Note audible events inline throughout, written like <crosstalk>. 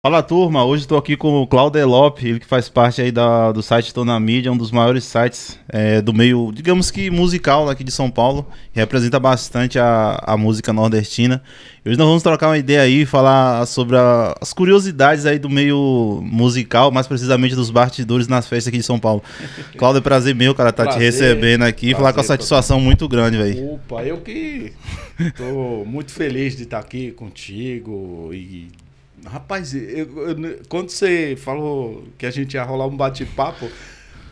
Fala turma, hoje estou aqui com o Claudio Lop, ele que faz parte aí da, do site Tô na Mídia, um dos maiores sites é, do meio, digamos que musical aqui de São Paulo, representa bastante a, a música nordestina. E hoje nós vamos trocar uma ideia aí, falar sobre a, as curiosidades aí do meio musical, mais precisamente dos bastidores nas festas aqui de São Paulo. <laughs> Claudio, é prazer meu, cara, tá prazer, te recebendo aqui, prazer, falar com a satisfação muito grande, velho. Opa, eu que tô muito feliz de estar aqui contigo e Rapaz, eu, eu, quando você falou que a gente ia rolar um bate-papo,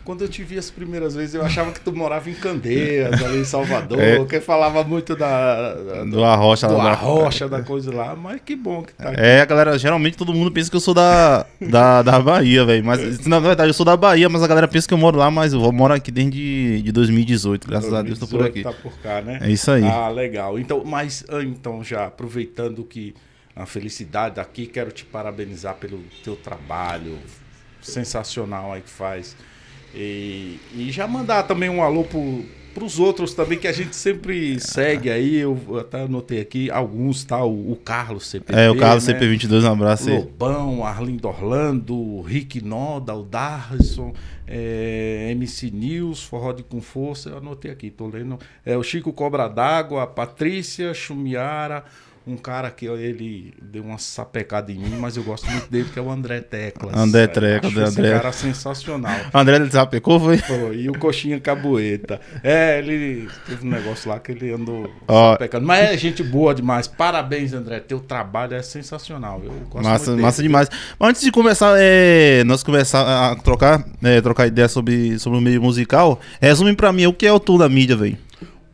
quando eu te vi as primeiras vezes, eu achava que tu morava em Candeias, ali em Salvador, é. que falava muito da, da do Arrocha, do né? da, Arrocha, da coisa lá, mas que bom que tá é, aqui. É, galera, geralmente todo mundo pensa que eu sou da, da, da Bahia, velho, mas na verdade eu sou da Bahia, mas a galera pensa que eu moro lá, mas eu moro aqui desde de 2018, graças 2018 a Deus tô por aqui. tá por cá, né? É isso aí. Ah, legal. Então, mas, ah, então já aproveitando que a felicidade aqui. Quero te parabenizar pelo teu trabalho sensacional aí que faz. E, e já mandar também um alô pro, pros outros também que a gente sempre segue aí. Eu até anotei aqui alguns, tá? O, o Carlos CP É, o Carlos né? CP22, um abraço aí. Lobão, Arlindo Orlando, Rick Noda, o Darson, é, MC News, Forró de Com Força. Eu anotei aqui, tô lendo. É, o Chico Cobra d'Água, a Patrícia Chumiara um cara que ele deu uma sapecada em mim, mas eu gosto muito dele, que é o André Teclas. André Teclas, André. Esse cara sensacional. André ele sapecou, foi? e o Coxinha Caboeta. É, ele teve um negócio lá que ele andou oh. sapecando. Mas é gente boa demais. Parabéns, André. Teu trabalho é sensacional. Eu gosto massa, muito massa demais. Mas antes de começar, é, nós começar a trocar, é, trocar ideia sobre, sobre o meio musical, resume pra mim o que é o tour da mídia, velho.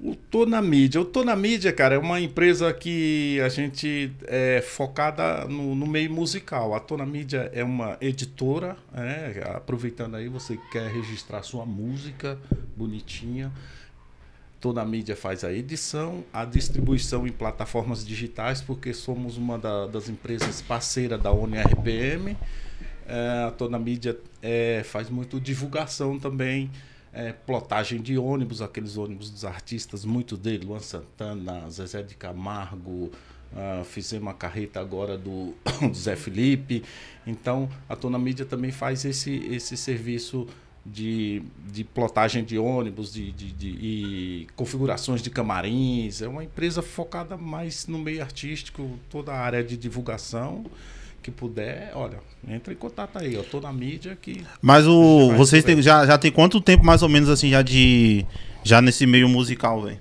O Tô na Mídia. O Tô na Mídia, cara, é uma empresa que a gente é focada no, no meio musical. A Tô na Mídia é uma editora, é, aproveitando aí, você quer registrar sua música bonitinha. Tô na Mídia faz a edição, a distribuição em plataformas digitais, porque somos uma da, das empresas parceira da ONRPM. É, a Tô na Mídia é, faz muito divulgação também é, plotagem de ônibus, aqueles ônibus dos artistas, muitos dele, Luan Santana, Zezé de Camargo, uh, fizemos a carreta agora do, <coughs> do, Zé Felipe. Então, a Tona Mídia também faz esse, esse serviço de, de plotagem de ônibus de, de, de, e configurações de camarins. É uma empresa focada mais no meio artístico, toda a área de divulgação que puder, olha, entra em contato aí, eu tô na mídia que. Mas o. Vocês têm, já, já tem quanto tempo mais ou menos assim já de. Já nesse meio musical, velho?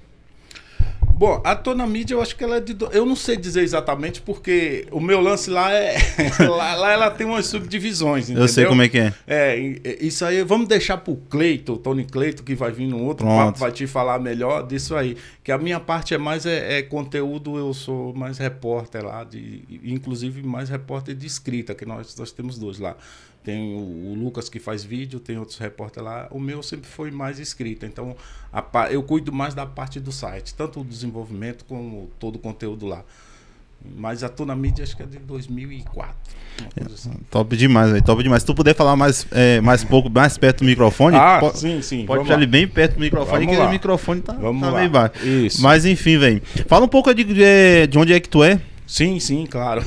Bom, a Tona Mídia, eu acho que ela é de. Do... Eu não sei dizer exatamente, porque o meu lance lá é. <laughs> lá, lá, ela tem umas subdivisões. Entendeu? Eu sei como é que é. É, isso aí, vamos deixar pro Cleito, Tony Cleito, que vai vir no outro Pronto. papo, vai te falar melhor disso aí. Que a minha parte é mais é, é conteúdo, eu sou mais repórter lá, de, inclusive mais repórter de escrita, que nós, nós temos dois lá. Tem o, o Lucas que faz vídeo, tem outros repórter lá. O meu sempre foi mais escrito Então, a, eu cuido mais da parte do site, tanto o desenvolvimento como todo o conteúdo lá. Mas a na Mídia acho que é de 2004. É, assim. Top demais, véio, top demais. Se tu puder falar mais, é, mais pouco, mais perto do microfone. Ah, po- sim, sim. Pode deixar ele bem perto do microfone, vamos que o microfone tá, vamos tá lá. bem baixo. Isso. Mas enfim, vem Fala um pouco de, de, de onde é que tu é. Sim, sim, claro.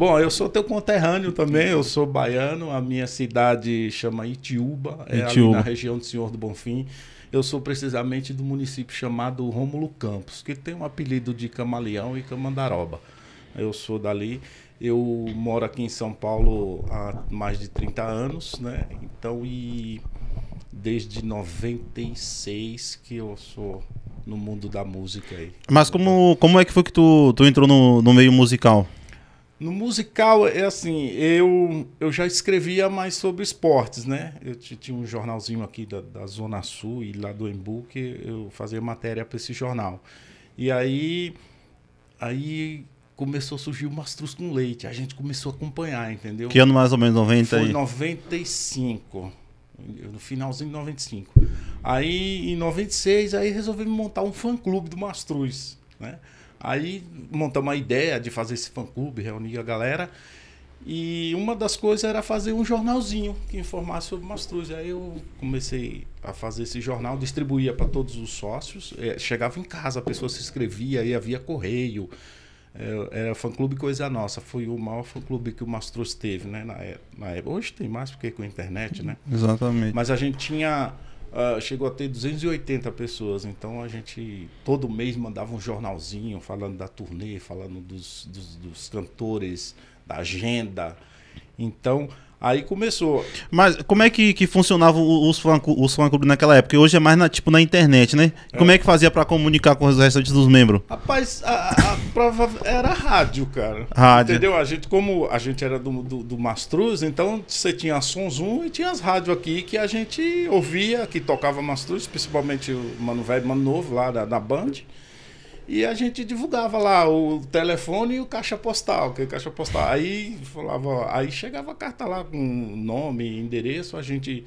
Bom, eu sou teu conterrâneo também, eu sou baiano, a minha cidade chama Itiúba, é Itiúba. ali na região do Senhor do Bonfim. Eu sou precisamente do município chamado Rômulo Campos, que tem o um apelido de Camaleão e Camandaroba. Eu sou dali. Eu moro aqui em São Paulo há mais de 30 anos, né? Então, e desde 96 que eu sou no mundo da música aí. Mas como, como é que foi que tu, tu entrou no, no meio musical? No musical, é assim, eu, eu já escrevia mais sobre esportes, né? Eu tinha um jornalzinho aqui da, da Zona Sul e lá do Embu que eu fazia matéria para esse jornal. E aí, aí começou a surgir o Mastruz com Leite. A gente começou a acompanhar, entendeu? Que ano mais ou menos, 90 Foi 95. No finalzinho de 95. Aí, em 96, aí resolvemos montar um fã-clube do Mastruz, né? Aí montamos uma ideia de fazer esse fã-clube, reunir a galera. E uma das coisas era fazer um jornalzinho que informasse sobre Mastruz. Aí eu comecei a fazer esse jornal, distribuía para todos os sócios. É, chegava em casa, a pessoa se inscrevia, aí havia correio. É, era fã-clube Coisa Nossa. Foi o maior fã-clube que o Mastruz teve né, na, é, na época. Hoje tem mais porque com a internet, né? Exatamente. Mas a gente tinha Uh, chegou a ter 280 pessoas. Então a gente todo mês mandava um jornalzinho falando da turnê, falando dos, dos, dos cantores, da agenda. Então Aí começou. Mas como é que, que funcionavam os fã, fã clubes naquela época? Hoje é mais na, tipo na internet, né? É. Como é que fazia para comunicar com os restantes dos membros? Rapaz, a, a prova era rádio, cara. Rádio. Entendeu? A gente, como a gente era do, do, do Mastruz, então você tinha a Sonzum e tinha as rádios aqui que a gente ouvia, que tocava Mastruz, principalmente o Mano Velho, Mano Novo lá da, da Band. E a gente divulgava lá o telefone e o caixa postal, que é caixa postal. Aí falava, aí chegava a carta lá com nome, endereço, a gente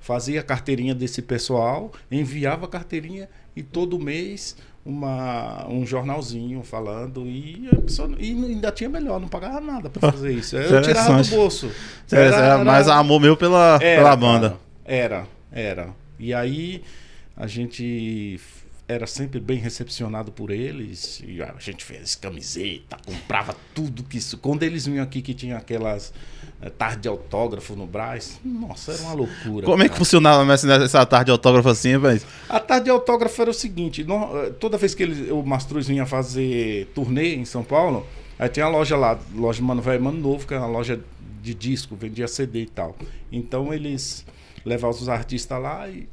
fazia a carteirinha desse pessoal, enviava a carteirinha e todo mês uma, um jornalzinho falando e, pessoa, e ainda tinha melhor, não pagava nada para fazer isso. Eu tirava do bolso. É, era, era, era mais amor meu pela, era, pela banda. Cara, era, era. E aí a gente era sempre bem recepcionado por eles. E a gente fez camiseta, comprava tudo que isso. Quando eles vinham aqui que tinha aquelas é, tarde de autógrafo no Braz, nossa, era uma loucura. Como cara. é que funcionava essa tarde de autógrafo assim, mas... A tarde de autógrafo era o seguinte: no, eh, toda vez que eles, o Mastruz vinha fazer turnê em São Paulo, aí tinha a loja lá, loja Mano Velho Mano Novo, que era é uma loja de disco, vendia CD e tal. Então eles levavam os artistas lá e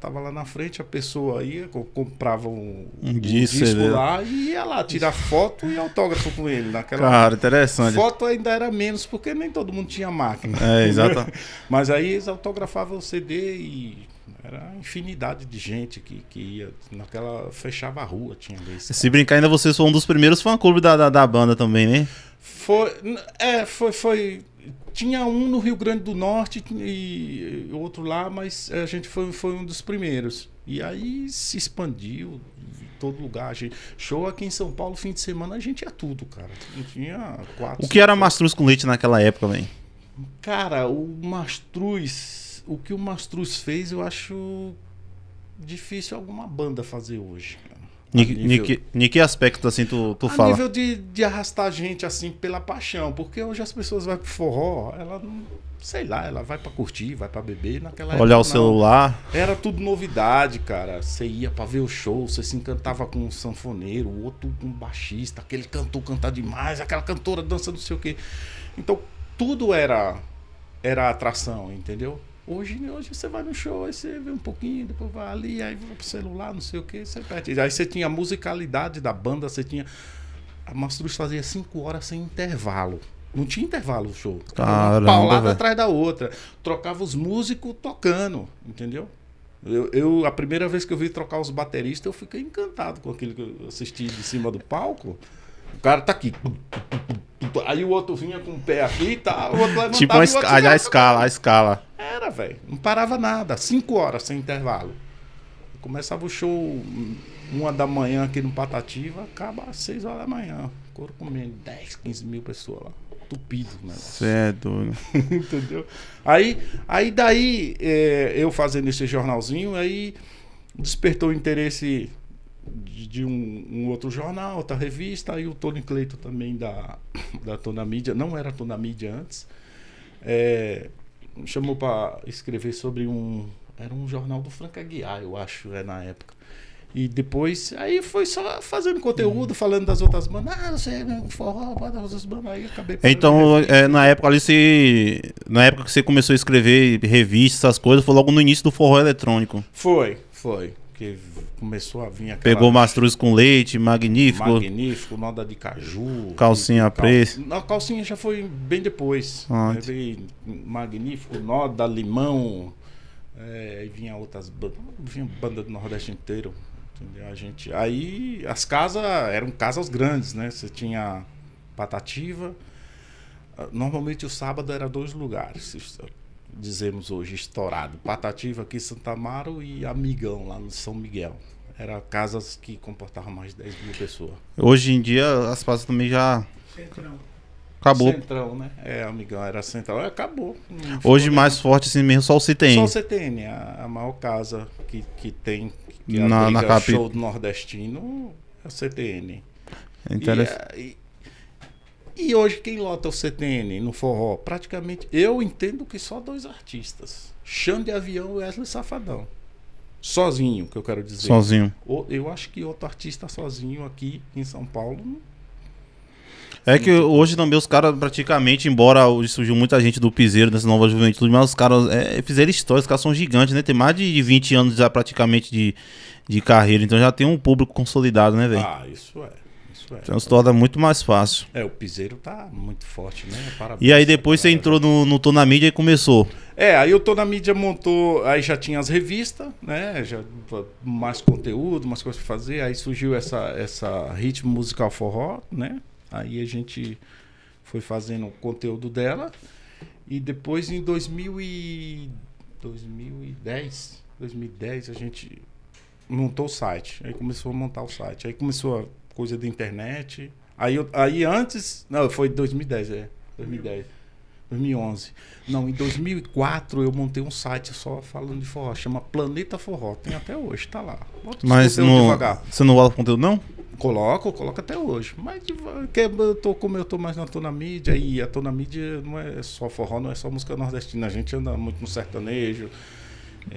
Tava lá na frente, a pessoa ia, comprava um, um disco, um disco lá e ia lá tirar foto e autógrafo com ele. Naquela claro interessante. Foto ainda era menos, porque nem todo mundo tinha máquina. É, exato. <laughs> Mas aí eles autografavam o CD e era infinidade de gente que, que ia. Naquela. fechava a rua, tinha desse. Se brincar, ainda vocês foram um dos primeiros fã clube da, da, da, banda também, né? Foi. É, foi. foi tinha um no Rio Grande do Norte e outro lá, mas a gente foi, foi um dos primeiros. E aí se expandiu todo lugar. Gente, show aqui em São Paulo, fim de semana, a gente ia tudo, cara. tinha quatro. O que era mastruz com leite naquela época, velho? Cara, o mastruz. O que o mastruz fez, eu acho difícil alguma banda fazer hoje, cara. Em que aspecto assim tu, tu a fala? A nível de, de arrastar a gente assim pela paixão, porque hoje as pessoas vão pro forró, ela não, sei lá, ela vai para curtir, vai para beber, naquela Olhar época, o celular. Era tudo novidade, cara. Você ia para ver o show, você se encantava com um sanfoneiro, o outro com um baixista, aquele cantor cantar demais, aquela cantora dança não sei o quê. Então, tudo era era atração, entendeu? Hoje, né, hoje você vai no show, aí você vê um pouquinho, depois vai ali, aí vai pro celular, não sei o que, você perde. Aí você tinha a musicalidade da banda, você tinha. A Mastruz fazia cinco horas sem intervalo. Não tinha intervalo o show. Caramba, uma paulada véio. atrás da outra. Trocava os músicos tocando, entendeu? Eu, eu, a primeira vez que eu vi trocar os bateristas, eu fiquei encantado com aquilo que eu assisti de cima do palco. O cara tá aqui. Aí o outro vinha com o pé aqui e tá, Tipo, uma, o outro a, a escala, a escala. É, para, velho. Não parava nada. Cinco horas sem intervalo. Começava o show hum, uma da manhã aqui no Patativa, acaba às seis horas da manhã. Coro comendo 10, 15 mil pessoas lá. Tupido, né? Você é doido. <laughs> Entendeu? Aí, aí daí, é, eu fazendo esse jornalzinho, aí despertou o interesse de, de um, um, outro jornal, outra revista, aí o Tony Cleito também da, <coughs> da Tona Mídia, não era Tona Mídia antes. É, me chamou para escrever sobre um. Era um jornal do Franca Guiar, eu acho, é na época. E depois, aí foi só fazendo conteúdo, hum. falando das outras bandas. Ah, você é um forró, das outras bandas. Aí acabei. Então, é, na época ali você. Na época que você começou a escrever revistas, essas coisas, foi logo no início do forró eletrônico. Foi, foi porque começou a vir aquela... Pegou mastruz com leite, magnífico. Magnífico, nada de caju. Calcinha cal... A calcinha já foi bem depois. Ah, né? magnífico, noda, limão. É, eh, aí vinha outras bandas. Vinha banda do Nordeste inteiro. Entendeu? A gente... Aí as casas eram casas grandes, né? Você tinha Patativa. Ah, normalmente o sábado era dois lugares dizemos hoje, estourado. Patativa aqui em Santa Amaro e Amigão lá no São Miguel. Eram casas que comportavam mais de 10 mil pessoas. Hoje em dia as casas também já. Centrão. Acabou. Centrão, né? É, amigão, era central. É, acabou. Hoje mais forte assim mesmo, só o CTN. Só o CTN, a, a maior casa que, que tem que na, na capi... show do nordestino é o CTN. É interessante. E, é, e, e hoje quem lota o CTN no forró? Praticamente, eu entendo que só dois artistas. Chão de Avião e Wesley Safadão. Sozinho, que eu quero dizer. Sozinho. Eu acho que outro artista sozinho aqui em São Paulo é que hoje também os caras praticamente, embora hoje surgiu muita gente do piseiro nessa nova juventude, mas os caras é, fizeram história, os caras são gigantes, né? Tem mais de 20 anos já praticamente de, de carreira, então já tem um público consolidado, né, velho? Ah, isso é. É. Então se torna muito mais fácil. É, o piseiro tá muito forte, né? Parabéns, e aí depois você entrou no, no Tô na Mídia e começou. É, aí o Tô na Mídia montou, aí já tinha as revistas, né? Já, mais conteúdo, mais coisas pra fazer. Aí surgiu essa, essa ritmo musical forró, né? Aí a gente foi fazendo o conteúdo dela. E depois em 2000 e... 2010, 2010 a gente montou o site. Aí começou a montar o site. Aí começou a coisa da internet. Aí, eu, aí antes. Não, foi 2010, é. 2010. 2011. Não, em 2004 eu montei um site só falando de forró, chama Planeta Forró. Tem até hoje, tá lá. Bota Mas não, devagar. você não fala conteúdo, não? Coloco, coloco até hoje. Mas que eu tô, como eu tô mais na tô na mídia, e a tô na mídia não é só forró, não é só música nordestina. A gente anda muito no sertanejo.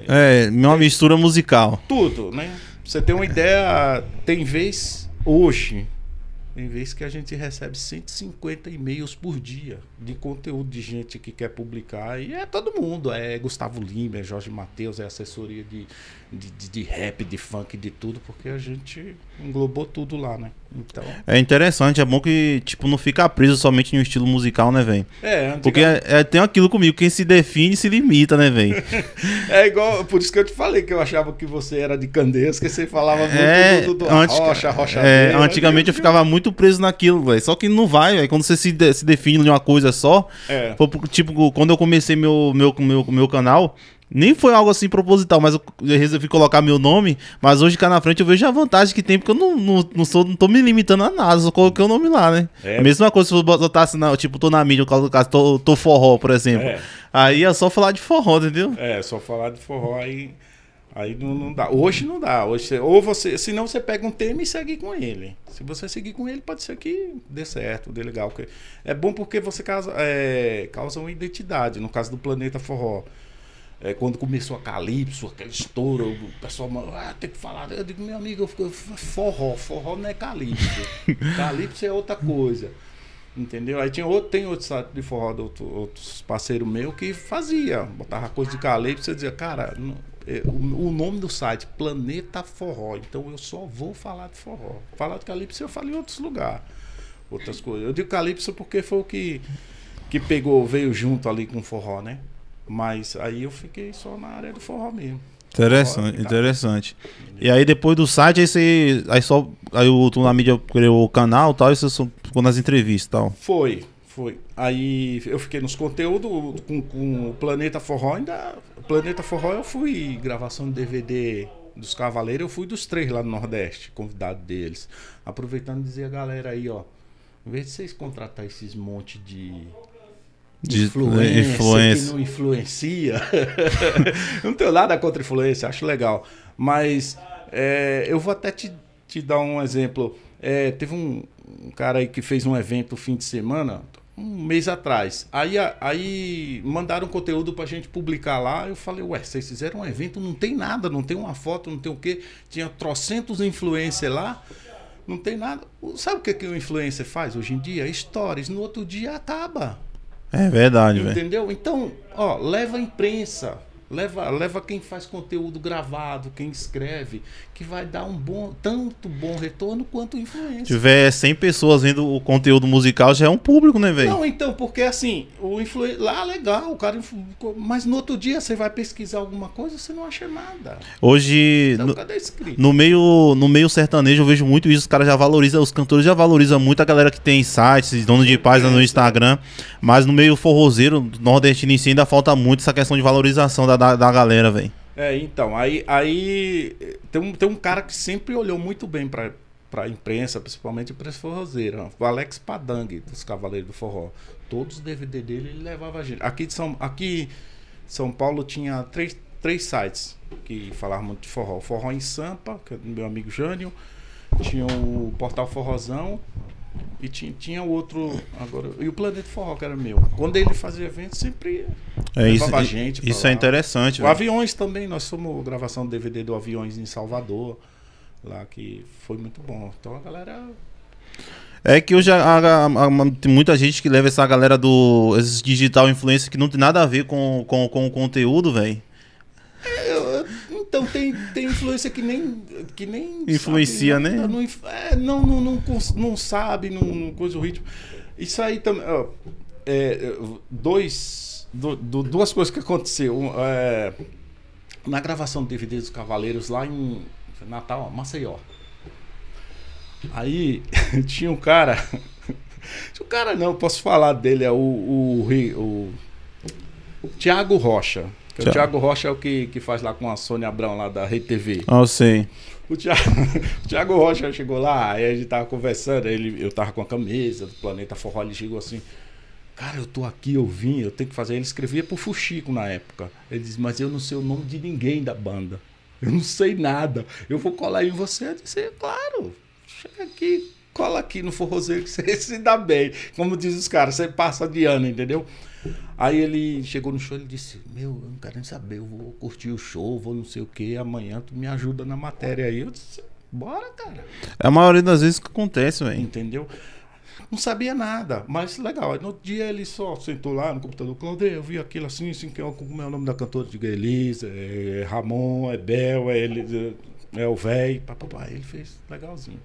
É, é uma mistura musical. Tudo, né? Pra você ter uma ideia, tem vez Hoje, em vez que a gente recebe 150 e-mails por dia de conteúdo de gente que quer publicar. E é todo mundo. É Gustavo Lima, é Jorge Matheus, é assessoria de, de, de, de, rap, de funk, de tudo, porque a gente englobou tudo lá, né? Então... É interessante, é bom que tipo não fica preso somente no estilo musical, né, velho? É, Porque é, é, tem aquilo comigo, quem se define se limita, né, velho? <laughs> é igual, por isso que eu te falei que eu achava que você era de Candeias, que você falava muito é, do, do, do antes, rocha, rocha é, Antigamente eu ficava muito preso naquilo, velho. Só que não vai, velho. Quando você se, de, se define em uma coisa só, é. tipo, quando eu comecei meu, meu, meu, meu canal, nem foi algo assim proposital, mas eu resolvi colocar meu nome. Mas hoje cá na frente eu vejo a vantagem que tem, porque eu não, não, não, sou, não tô me limitando a nada, só coloquei o nome lá, né? É. mesma coisa se eu botasse, assim, na, tipo, tô na mídia, eu do assim, tô, tô forró, por exemplo. É. Aí é só falar de forró, entendeu? É, só falar de forró aí. Aí não, não dá. Hoje não dá. Hoje ou você, senão você pega um tema e segue com ele. Se você seguir com ele, pode ser que dê certo, dê legal. É bom porque você causa, é, causa uma identidade. No caso do Planeta Forró. É, quando começou a Calypso, aquele estouro, o pessoal ah, tem que falar. Eu digo, meu amigo, eu fico, forró, forró não é Calypso. <laughs> calypso é outra coisa. Entendeu? Aí tinha outro, tem outro site de forró, outro, outros parceiros meu que fazia, botava coisa de Calypso, você dizia, cara, não, é, o, o, nome do site, Planeta Forró, então eu só vou falar de forró. Falar de Calypso eu falo em outros lugares, outras coisas. Eu digo Calypso porque foi o que, que pegou, veio junto ali com forró, né? Mas aí eu fiquei só na área do forró mesmo. Interessante, forró, interessante. E aí depois do site, aí você. Aí só. Aí o outro na mídia criou o canal e tal, e você ficou nas entrevistas e tal. Foi, foi. Aí eu fiquei nos conteúdos com, com o Planeta Forró ainda. Planeta Forró eu fui gravação de DVD dos Cavaleiros, eu fui dos três lá no Nordeste, convidado deles. Aproveitando dizer a galera aí, ó. Em vez de vocês contratar esses monte de de influência, influência. que não influencia. <laughs> não tenho nada contra influência, acho legal. Mas é, eu vou até te, te dar um exemplo. É, teve um, um, cara aí que fez um evento fim de semana, um mês atrás. Aí, aí mandaram conteúdo pra gente publicar lá. Eu falei, ué, vocês fizeram um evento, não tem nada, não tem uma foto, não tem o quê. Tinha trocentos influencers lá não tem nada. Sabe o que, que o influencer faz hoje em dia? Stories. No outro dia acaba. É verdade, velho. Entendeu? Então, ó, leva a imprensa. Leva, leva quem faz conteúdo gravado, quem escreve, que vai dar um bom, tanto bom retorno quanto influência. Se tiver 100 pessoas vendo o conteúdo musical, já é um público, né, velho? Não, então, porque assim, o influen... lá legal, o cara. Mas no outro dia você vai pesquisar alguma coisa, você não acha nada. Hoje. Então, no, cadê escrito? no meio No meio sertanejo eu vejo muito isso, os caras já valorizam, os cantores já valorizam muito a galera que tem sites, dono de página no é. Instagram. Mas no meio forrozeiro, nordestino em si, ainda falta muito essa questão de valorização da da, da galera, velho. É, então, aí, aí tem, um, tem um cara que sempre olhou muito bem pra, pra imprensa, principalmente imprensa forrozeira, né? o Alex Padang, dos Cavaleiros do Forró. Todos os DVD dele ele levava a gente. Aqui de São, aqui São Paulo tinha três, três sites que falavam muito de forró. O Forró em Sampa, que é do meu amigo Jânio, tinha o Portal Forrozão, e tinha, tinha outro. agora E o Planeta Forró, que era meu. Quando ele fazia evento, sempre é, isso, a é, gente. Isso é interessante. O velho. Né? Aviões também, nós fomos gravação do DVD do Aviões em Salvador, lá que foi muito bom. Então a galera. É que hoje há, tem muita gente que leva essa galera do. Esses digital influencer que não tem nada a ver com, com, com o conteúdo, velho. Então tem, tem influência que nem. Que nem Influencia, sabe, né? né? Não, é, não, não, não, não, sabe, não, não coisa o ritmo. Isso aí também. Ó, é, dois, do, do, duas coisas que aconteceu. Um, é, na gravação do DVD dos Cavaleiros lá em Natal, ó, Maceió. Aí <laughs> tinha um cara. o <laughs> cara não, posso falar dele, é o, o, o, o Tiago Rocha. Tchau. o Thiago Rocha é o que, que faz lá com a Sônia Abrão, lá da Rede TV. Ah, oh, sim. O Thiago, <laughs> o Thiago Rocha chegou lá, aí a gente tava conversando, ele, eu tava com a camisa do Planeta Forró, ele chegou assim, cara, eu tô aqui, eu vim, eu tenho que fazer. Ele escrevia pro Fuxico na época. Ele disse, mas eu não sei o nome de ninguém da banda. Eu não sei nada. Eu vou colar em você. Eu disse, claro, chega aqui, cola aqui no Forrozeiro que você <laughs> se dá bem. Como diz os caras, você passa de ano, entendeu? Aí ele chegou no show e disse: Meu, eu não quero nem saber, eu vou curtir o show, vou não sei o que, amanhã tu me ajuda na matéria aí. Eu disse: Bora, cara. É a maioria das vezes que acontece, velho. Entendeu? Não sabia nada, mas legal. Aí no outro dia ele só sentou lá no computador, Claudio, eu vi aquilo assim, assim, que é, como é o nome da cantora? Diga Elisa, é, é Ramon, é Bel, é, é o véi, papai. Ele fez legalzinho.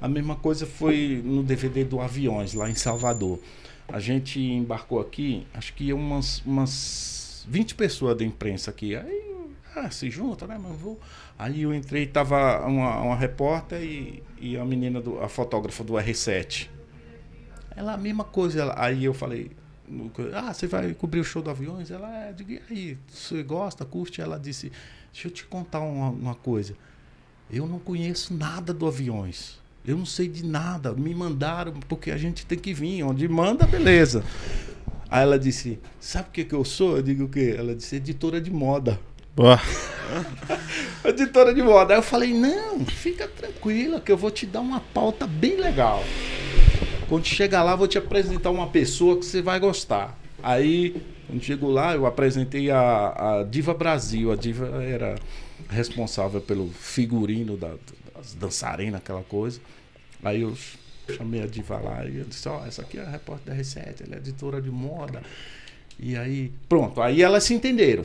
A mesma coisa foi no DVD do Aviões, lá em Salvador. A gente embarcou aqui, acho que umas, umas 20 pessoas da imprensa aqui. Aí ah, se junta, né? Mas vou. Aí eu entrei, tava uma, uma repórter e, e a menina, do, a fotógrafa do R7. Ela, a mesma coisa. Ela, aí eu falei, ah, você vai cobrir o show do Aviões? Ela, é, digo, e aí, você gosta, curte? Ela disse, deixa eu te contar uma, uma coisa. Eu não conheço nada do Aviões. Eu não sei de nada, me mandaram, porque a gente tem que vir. Onde manda, beleza. Aí ela disse: Sabe o que, que eu sou? Eu digo o quê? Ela disse: Editora de moda. Boa. <laughs> editora de moda. Aí eu falei: Não, fica tranquila, que eu vou te dar uma pauta bem legal. Quando chegar lá, vou te apresentar uma pessoa que você vai gostar. Aí, quando chegou lá, eu apresentei a, a Diva Brasil. A Diva era responsável pelo figurino da, das dançarinas, aquela coisa. Aí eu chamei a Diva lá e eu disse, ó, oh, essa aqui é a repórter da R7, ela é editora de moda. E aí, pronto, aí elas se entenderam.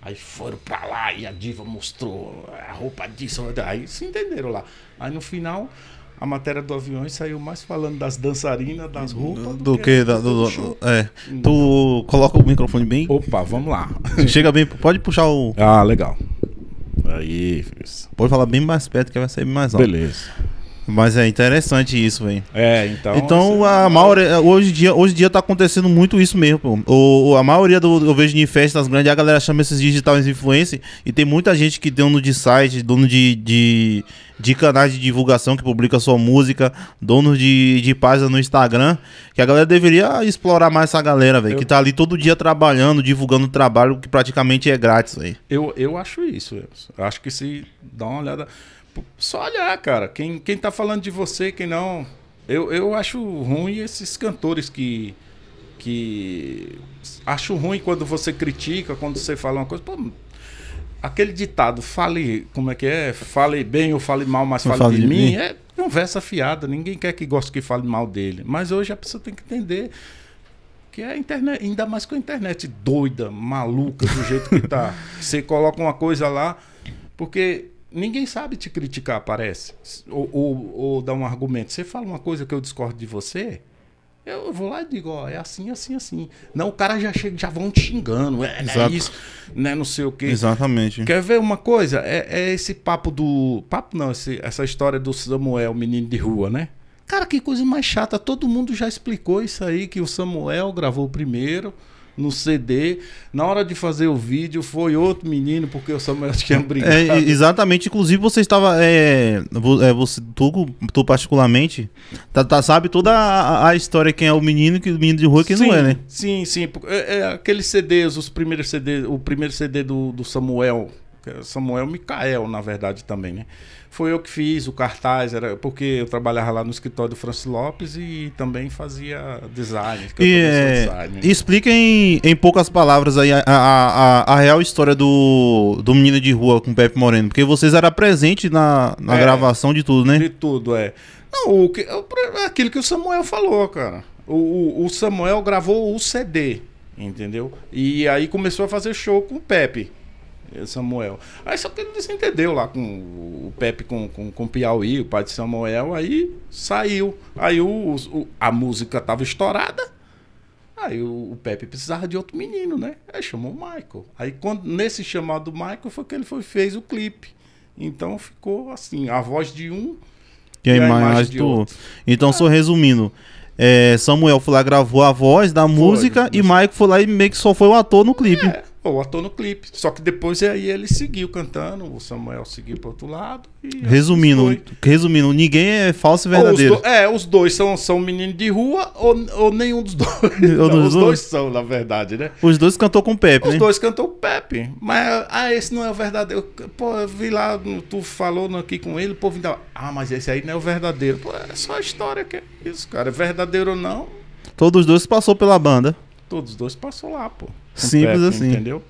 Aí foram pra lá e a diva mostrou a roupa disso. Aí se entenderam lá. Aí no final, a matéria do avião saiu mais falando das dançarinas, das roupas. Do, do que, que da, do, do, é. Tu coloca o microfone bem. Opa, vamos lá. <laughs> Chega bem, pode puxar o. Ah, legal. Aí, filho. Pode falar bem mais perto que vai ser mais alto. Beleza. Mas é interessante isso, velho. É, então. Então é a maioria. Hoje em dia, hoje dia tá acontecendo muito isso mesmo, pô. O, a maioria do eu vejo em festas grandes, a galera chama esses digitais influencer. E tem muita gente que dono de site, dono de, de, de canais de divulgação que publica sua música, dono de, de página no Instagram. Que a galera deveria explorar mais essa galera, velho. Eu... Que tá ali todo dia trabalhando, divulgando trabalho que praticamente é grátis velho. Eu, eu acho isso. Eu acho que se dá uma olhada só olhar, cara. Quem, quem tá falando de você, quem não. Eu, eu acho ruim esses cantores que. que. Acho ruim quando você critica, quando você fala uma coisa. Pô, aquele ditado, fale. Como é que é? Fale bem ou fale mal, mas fale, fale de, de, mim. mim. É conversa fiada. Ninguém quer que goste que fale mal dele. Mas hoje a pessoa tem que entender que é a internet, ainda mais com a internet doida, maluca, do jeito que tá. <laughs> Você coloca uma coisa lá, porque ninguém sabe te criticar, parece. Ou, ou, ou, dar um argumento. Você fala uma coisa que eu discordo de você, eu vou lá e digo, ó, é assim, assim, assim. Não, o cara já chega, já vão te xingando. É, é isso, né? Não sei o quê. Exatamente. Quer ver uma coisa? É, é esse papo do. Papo não, esse, essa história do Samuel, menino de rua, né? Cara, que coisa mais chata. Todo mundo já explicou isso aí, que o Samuel gravou primeiro no CD. Na hora de fazer o vídeo, foi outro menino, porque o Samuel tinha brigado. É, é exatamente. Inclusive, você estava. É, é, você, tu, tu particularmente, tá, tá sabe toda a, a, história, quem é o menino, que o menino de rua e quem sim, não é, né? Sim, sim. É, é, aqueles CDs, os primeiros CDs, o primeiro CD do, do Samuel é Samuel Micael, na verdade, também, né? Foi eu que fiz o cartaz, era porque eu trabalhava lá no escritório do Francis Lopes e também fazia design. E, é, design. Explica em, em poucas palavras aí a, a, a, a, real história do, do Menino de Rua com o Pepe Moreno, porque vocês eram presentes na, na é, gravação de tudo, né? De tudo, é. Não, o que, é aquilo que o Samuel falou, cara. O, o Samuel gravou o CD, entendeu? E aí começou a fazer show com o Pepe. Samuel. Aí só que ele desentendeu lá com o Pepe com, com, com Piauí, o pai de Samuel, aí saiu. Aí o, o a música tava estourada. Aí o, o, Pepe precisava de outro menino, né? Aí chamou o Michael. Aí quando, nesse chamado do Michael foi que ele foi, fez o clipe. Então ficou assim, a voz de um e, e a, imagem, imagem do outro. Então, só resumindo. É, Samuel foi lá, gravou a voz da foi, música e Michael foi lá e meio que só foi o ator no clipe. É ou ator no clipe. Só que depois é aí ele seguiu cantando, o Samuel seguiu pro outro lado. Assim resumindo, resumindo, ninguém é falso e verdadeiro. Os é, os dois são, são menino de rua ou, ou nenhum dos dois. <laughs> Não, os dois? dois são, na verdade, né? Os dois cantou com o Pepe, Os né? dois cantou com o Pepe. Mas, ah, esse não é o verdadeiro. Pô, eu vi lá, tu falou aqui com ele, o povo ainda... Ah, mas esse aí não é o verdadeiro. Pô, é só a história que é isso, cara. É verdadeiro ou não... Todos os dois passou pela banda. Todos os dois passou lá, pô. Simples Pepe, assim. Entendeu?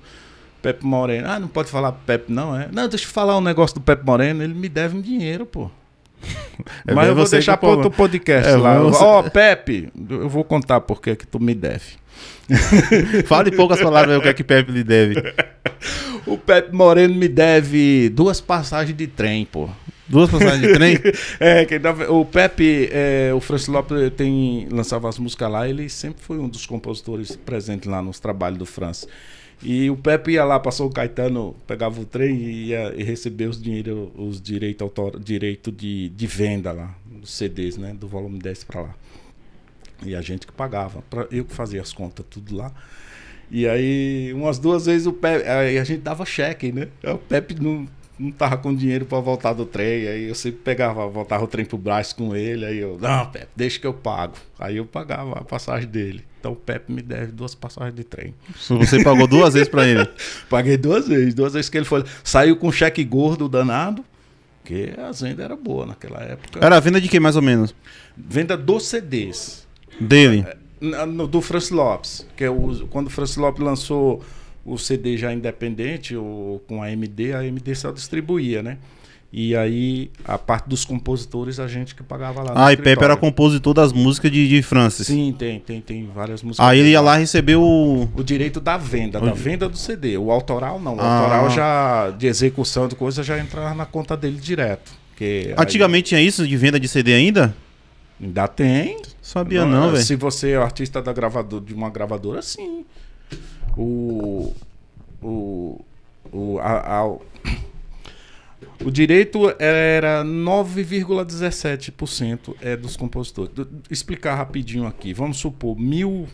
Pepe Moreno. Ah, não pode falar Pepe, não, é? Não, deixa eu falar um negócio do Pepe Moreno. Ele me deve um dinheiro, pô. <laughs> É Mas eu vou deixar para outro podcast é, lá. Ó, você... oh, Pepe, eu vou contar porque é que tu me deve. <laughs> Fale poucas palavras o que é que Pepe lhe deve. <laughs> O Pepe Moreno me deve duas passagens de trem, pô. Duas passagens de trem? <laughs> é, quem dava, o Pepe, é, o Francis Lopes tem, lançava as músicas lá, ele sempre foi um dos compositores presentes lá nos trabalhos do Francis. E o Pepe ia lá, passou o Caetano, pegava o trem e ia e recebia os dinheiro, os direitos autor, direito de, de venda lá, dos CDs, né? Do volume 10 para lá. E a gente que pagava. Pra, eu que fazia as contas, tudo lá. E aí, umas duas vezes o Pepe. Aí a gente dava cheque, né? O Pepe não não tava com dinheiro para voltar do trem, aí eu sempre pegava, voltava o trem pro Brás com ele, aí eu, não, Pepe, deixa que eu pago. Aí eu pagava a passagem dele. Então o Pepe me deve duas passagens de trem. Você pagou duas vezes para ele? <laughs> Paguei duas vezes, duas vezes que ele foi. Saiu com um cheque gordo danado, porque a venda era boa naquela época. Era a venda de quem, mais ou menos? Venda dos CDs. Dele? É, do Francis Lopes, que é o, quando o Francis Lopes lançou o CD já independente, ou com a MD, a MD só distribuía, né? E aí, a parte dos compositores, a gente que pagava lá. Ah, e Pepe era compositor das músicas de, de Francis. Sim, tem, tem, tem várias músicas. Aí ele ia lá receber o. O direito da venda, o... da venda do CD. O autoral não. O ah. autoral já, de execução de coisa, já entrava na conta dele direto. que Antigamente aí... tinha isso de venda de CD ainda? Ainda tem. Sabia não, não ah, velho. Se você é artista da gravador, de uma gravadora, sim o, o, o, a, a, o direito era 9,17% é dos compositores. Do, explicar rapidinho aqui. Vamos supor, mil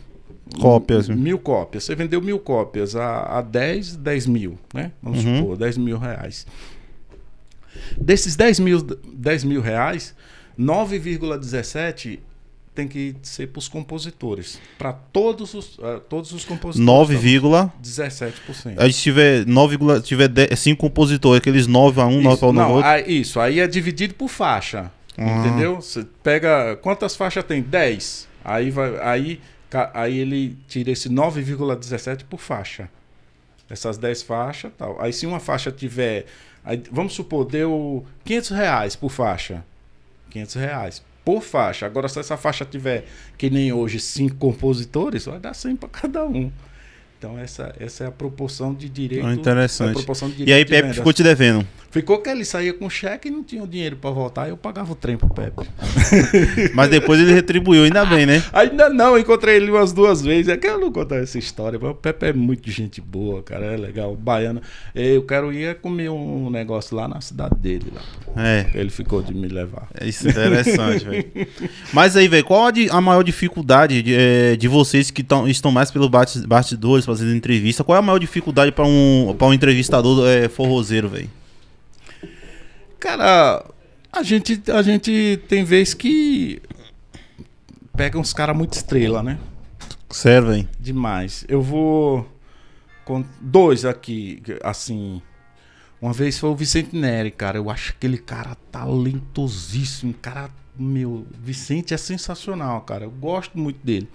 cópias. Mil cópias. Você vendeu mil cópias a, a 10, 10 mil, né? Vamos uhum. supor, 10 mil reais. Desses 10 mil, 10 mil reais, 9,17 tem que ser para os compositores. Para todos os, uh, todos os compositores. 9,17%. Aí se tiver, 9, tiver 10, 5 compositores, aqueles 9 a 1, 9 a 1 não, a, Isso, aí é dividido por faixa. Uhum. Entendeu? Você pega. Quantas faixas tem? 10. Aí, vai, aí, aí ele tira esse 9,17 por faixa. Essas 10 faixas tal. Aí se uma faixa tiver. Aí, vamos supor, deu 500 reais por faixa. 500 reais por faixa. Agora, se essa faixa tiver, que nem hoje, cinco compositores, vai dar 100 para cada um. Então essa, essa é a proporção de direito. Oh, interessante. É a proporção de direito e aí de Pepe ficou te devendo. Ficou que ele saía com cheque e não tinha o dinheiro para voltar, eu pagava o trem pro Pepe. <laughs> Mas depois ele retribuiu, ainda bem, né? <laughs> Ainda não, encontrei ele umas duas vezes. É que eu não contar essa história, mas o Pepe é muito gente boa, cara, é legal, baiano. Eu quero ir comer um negócio lá na cidade dele. Lá. É. Ele ficou de me levar. É isso interessante, velho. <laughs> Mas aí, velho, qual a, de, a, maior dificuldade de, eh, de vocês que tão, estão mais pelos bastidores, fazendo entrevista. Qual é a maior dificuldade para um, pra um entrevistador é, forrozeiro, velho? Cara, a gente, a gente tem vez que pega uns caras muito estrela, né? hein Demais. Eu vou. Com dois aqui, assim. Uma vez foi o Vicente Neri, cara. Eu acho aquele cara talentosíssimo. Cara, meu. Vicente é sensacional, cara. Eu gosto muito dele.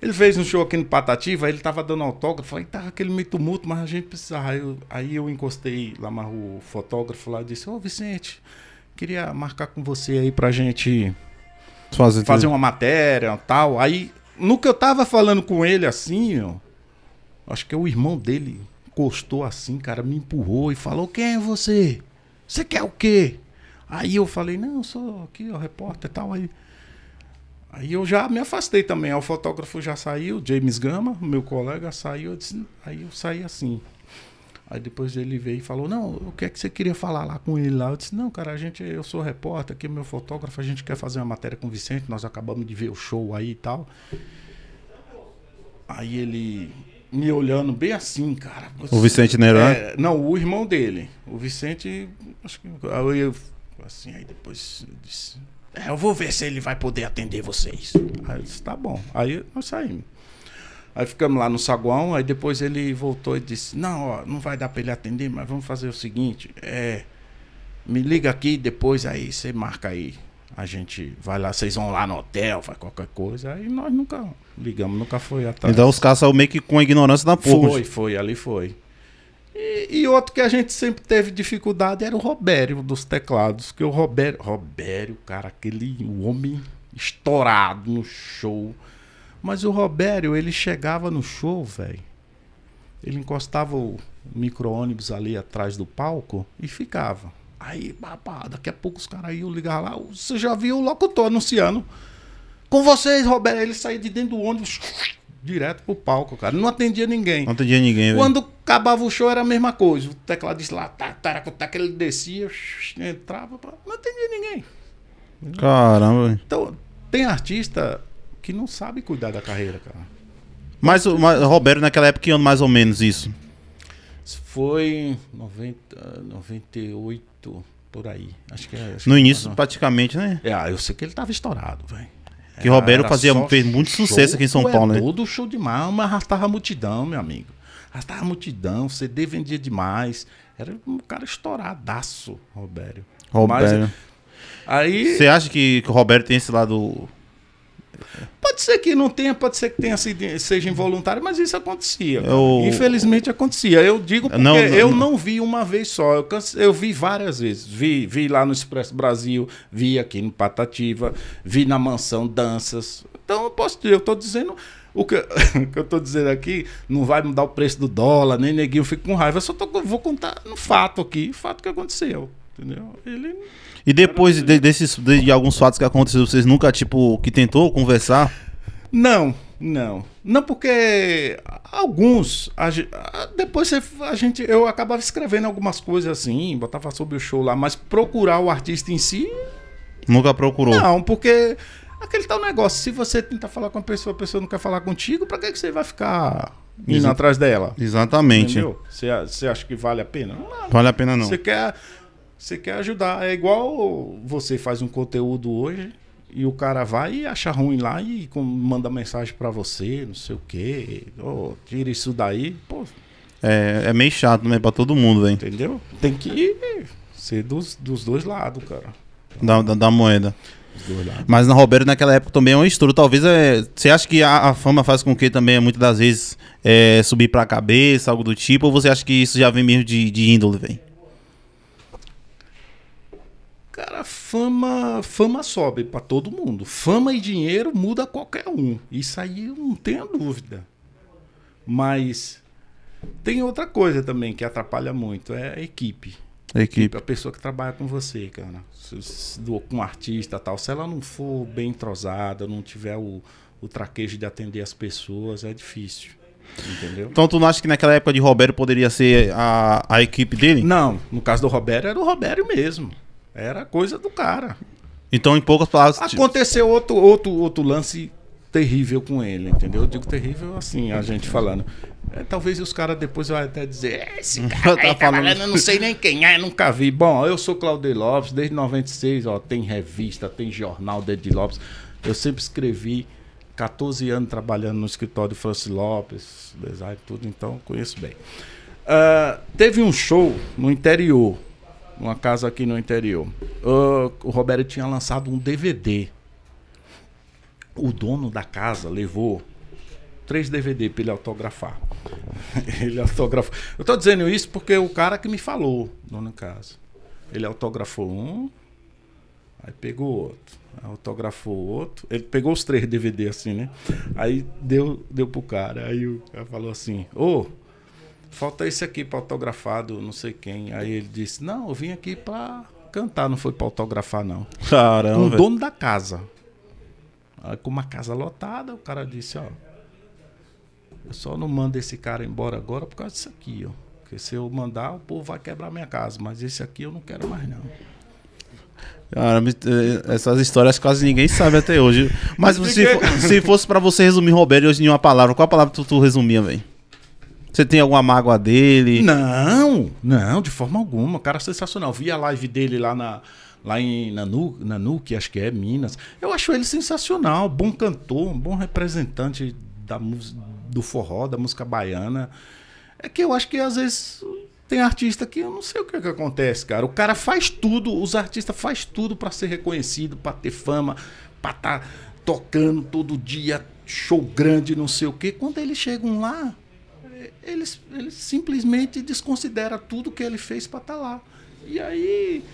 Ele fez um show aqui no Patativa, ele tava dando autógrafo, aí tava tá, aquele meio tumulto, mas a gente precisava. Aí eu, aí eu encostei lá, mas o fotógrafo lá disse, ô Vicente, queria marcar com você aí pra gente fazer, fazer uma matéria e tal. Aí, no que eu tava falando com ele assim, ó, acho que é o irmão dele encostou assim, cara, me empurrou e falou, quem é você? Você quer o quê? Aí eu falei, não, sou aqui, ó, repórter e tal, aí... Aí eu já me afastei também. o fotógrafo já saiu, James Gama, meu colega, saiu. Eu disse, aí eu saí assim. Aí depois ele veio e falou: Não, o que é que você queria falar lá com ele lá? Eu disse: Não, cara, a gente, eu sou repórter, aqui é meu fotógrafo, a gente quer fazer uma matéria com o Vicente, nós acabamos de ver o show aí e tal. Aí ele me olhando bem assim, cara. O Vicente Neran? É, não, o irmão dele. O Vicente, acho que. Aí eu, assim, aí depois eu disse. É, eu vou ver se ele vai poder atender vocês. Aí eu disse, tá bom. Aí nós saímos. Aí ficamos lá no saguão, aí depois ele voltou e disse, não, ó, não vai dar para ele atender, mas vamos fazer o seguinte, é, me liga aqui depois aí, você marca aí. A gente vai lá, vocês vão lá no hotel, faz qualquer coisa. Aí nós nunca ligamos, nunca foi atrás. Então os caras saíram meio que com ignorância da porra. Foi, foi, ali foi. E, outro que a gente sempre teve dificuldade era o Robério dos teclados, que o Robério, Robério, cara, aquele homem estourado no show. Mas o Robério, ele chegava no show, velho. Ele encostava o micro-ônibus ali atrás do palco e ficava. Aí, babá, daqui a pouco os caras iam ligar lá. Você já viu o locutor anunciando. Com vocês, Robério. Ele saía de dentro do ônibus direto pro palco, cara. Não atendia ninguém. Não atendia ninguém, velho. Quando acabava o show era a mesma coisa. O teclado lá, tá, tá, ele descia, entrava, não atendia ninguém. Caramba. Então, tem artista que não sabe cuidar da carreira, cara. Mas o Roberto, naquela época, que ano mais ou menos isso? Foi 90, 98, por aí. Acho que, é, acho no que é início, praticamente, né? É, ah, eu sei que ele tava estourado, velho. Que Roberto fazia, fez muito sucesso aqui em São é Paulo, né? Todo show demais, mas arrastava a multidão, meu amigo. Arrastava a multidão, CD vendia demais. Era um cara estouradaço, Roberto. Roberto. Mas, aí. Você acha que, que o Roberto tem esse lado Pode ser que não tenha, pode ser que tenha sido, seja involuntário, mas isso acontecia. Eu... É Infelizmente acontecia. Eu digo porque não, não, eu não. não vi uma vez só. Eu, canse... eu vi várias vezes. Vi, vi lá no Expresso Brasil, vi aqui no Patativa, vi na Mansão Danças. Então eu posso dizer, eu estou dizendo. O que, <laughs> o que eu estou dizendo aqui não vai mudar o preço do dólar, nem neguinho, eu fico com raiva. Eu só tô, vou contar um fato aqui, fato que aconteceu. Entendeu? Ele. E depois de, desses, de, de alguns fatos que aconteceram, vocês nunca, tipo, que tentou conversar? Não, não. Não porque alguns. A, a, depois você, a gente. Eu acabava escrevendo algumas coisas assim, botava sobre o show lá, mas procurar o artista em si. Nunca procurou. Não, porque aquele tal negócio, se você tentar falar com a pessoa, a pessoa não quer falar contigo, pra que, que você vai ficar indo atrás dela? Exatamente. Você acha que vale a pena? Não, vale a pena não. Você quer você quer ajudar. É igual você faz um conteúdo hoje e o cara vai e acha ruim lá e manda mensagem para você, não sei o quê. Oh, tira isso daí. Pô. É, é meio chato, né? Pra todo mundo, velho. Entendeu? Tem que ser dos, dos dois lados, cara. Da, da, da moeda. Mas na Roberto naquela época também é um estouro. Talvez é, você acha que a, a, fama faz com que também muitas das vezes é, subir pra cabeça, algo do tipo, ou você acha que isso já vem mesmo de, de índole, velho? Cara, fama, fama sobe para todo mundo. Fama e dinheiro muda qualquer um. Isso aí eu não tenho dúvida. Mas tem outra coisa também que atrapalha muito, é a equipe. A equipe. Tipo, a pessoa que trabalha com você, cara. Se, se, com um artista tal. Se ela não for bem entrosada, não tiver o, o traquejo de atender as pessoas, é difícil. Entendeu? Então tu não acha que naquela época de Roberto poderia ser a, a equipe dele? Não, no caso do Roberto era o Roberto mesmo. Era coisa do cara. Então, em poucas palavras. Aconteceu outro, outro, outro lance terrível com ele, entendeu? Eu digo terrível assim, a gente falando. É, talvez os caras depois vão até dizer: é, esse <laughs> cara tá, tá falando, eu não sei nem quem é, nunca vi. Bom, eu sou Claudio Lopes, desde 96, ó, tem revista, tem jornal Dede Lopes. Eu sempre escrevi 14 anos trabalhando no escritório de Francis Lopes, design, tudo, então conheço bem. Uh, teve um show no interior numa casa aqui no interior. Uh, o Roberto tinha lançado um DVD. O dono da casa levou três DVD para ele autografar. <laughs> ele autografou. Eu tô dizendo isso porque o cara que me falou, dono da casa. Ele autografou um, aí pegou outro, autografou outro. Ele pegou os três DVD assim, né? Aí deu, deu pro cara. Aí o cara falou assim: Ô. Oh, falta esse aqui para autografado, não sei quem. Aí ele disse: Não, eu vim aqui para cantar, não foi para autografar, não. Caramba. Um dono da casa. Aí, com uma casa lotada, o cara disse: Ó, eu só não mando esse cara embora agora por causa disso aqui, ó. Porque se eu mandar, o povo vai quebrar minha casa. Mas esse aqui eu não quero mais, não. Cara, eh, essas histórias quase ninguém sabe até hoje. Mas <laughs> se, se fosse para você resumir Roberto hoje em uma palavra, qual palavra tu, tu resumia, velho? Você tem alguma mágoa dele? Não, não, de forma alguma. O cara é sensacional. Vi a live dele lá na. Lá em Nanuque, acho que é, Minas. Eu acho ele sensacional, bom cantor, bom representante da música do forró, da música baiana. É que eu acho que às vezes tem artista que eu não sei o que, é que acontece, cara. O cara faz tudo, os artistas faz tudo para ser reconhecido, para ter fama, para estar tá tocando todo dia, show grande, não sei o quê. Quando eles chegam lá, ele, ele simplesmente desconsidera tudo que ele fez para estar tá lá. E aí.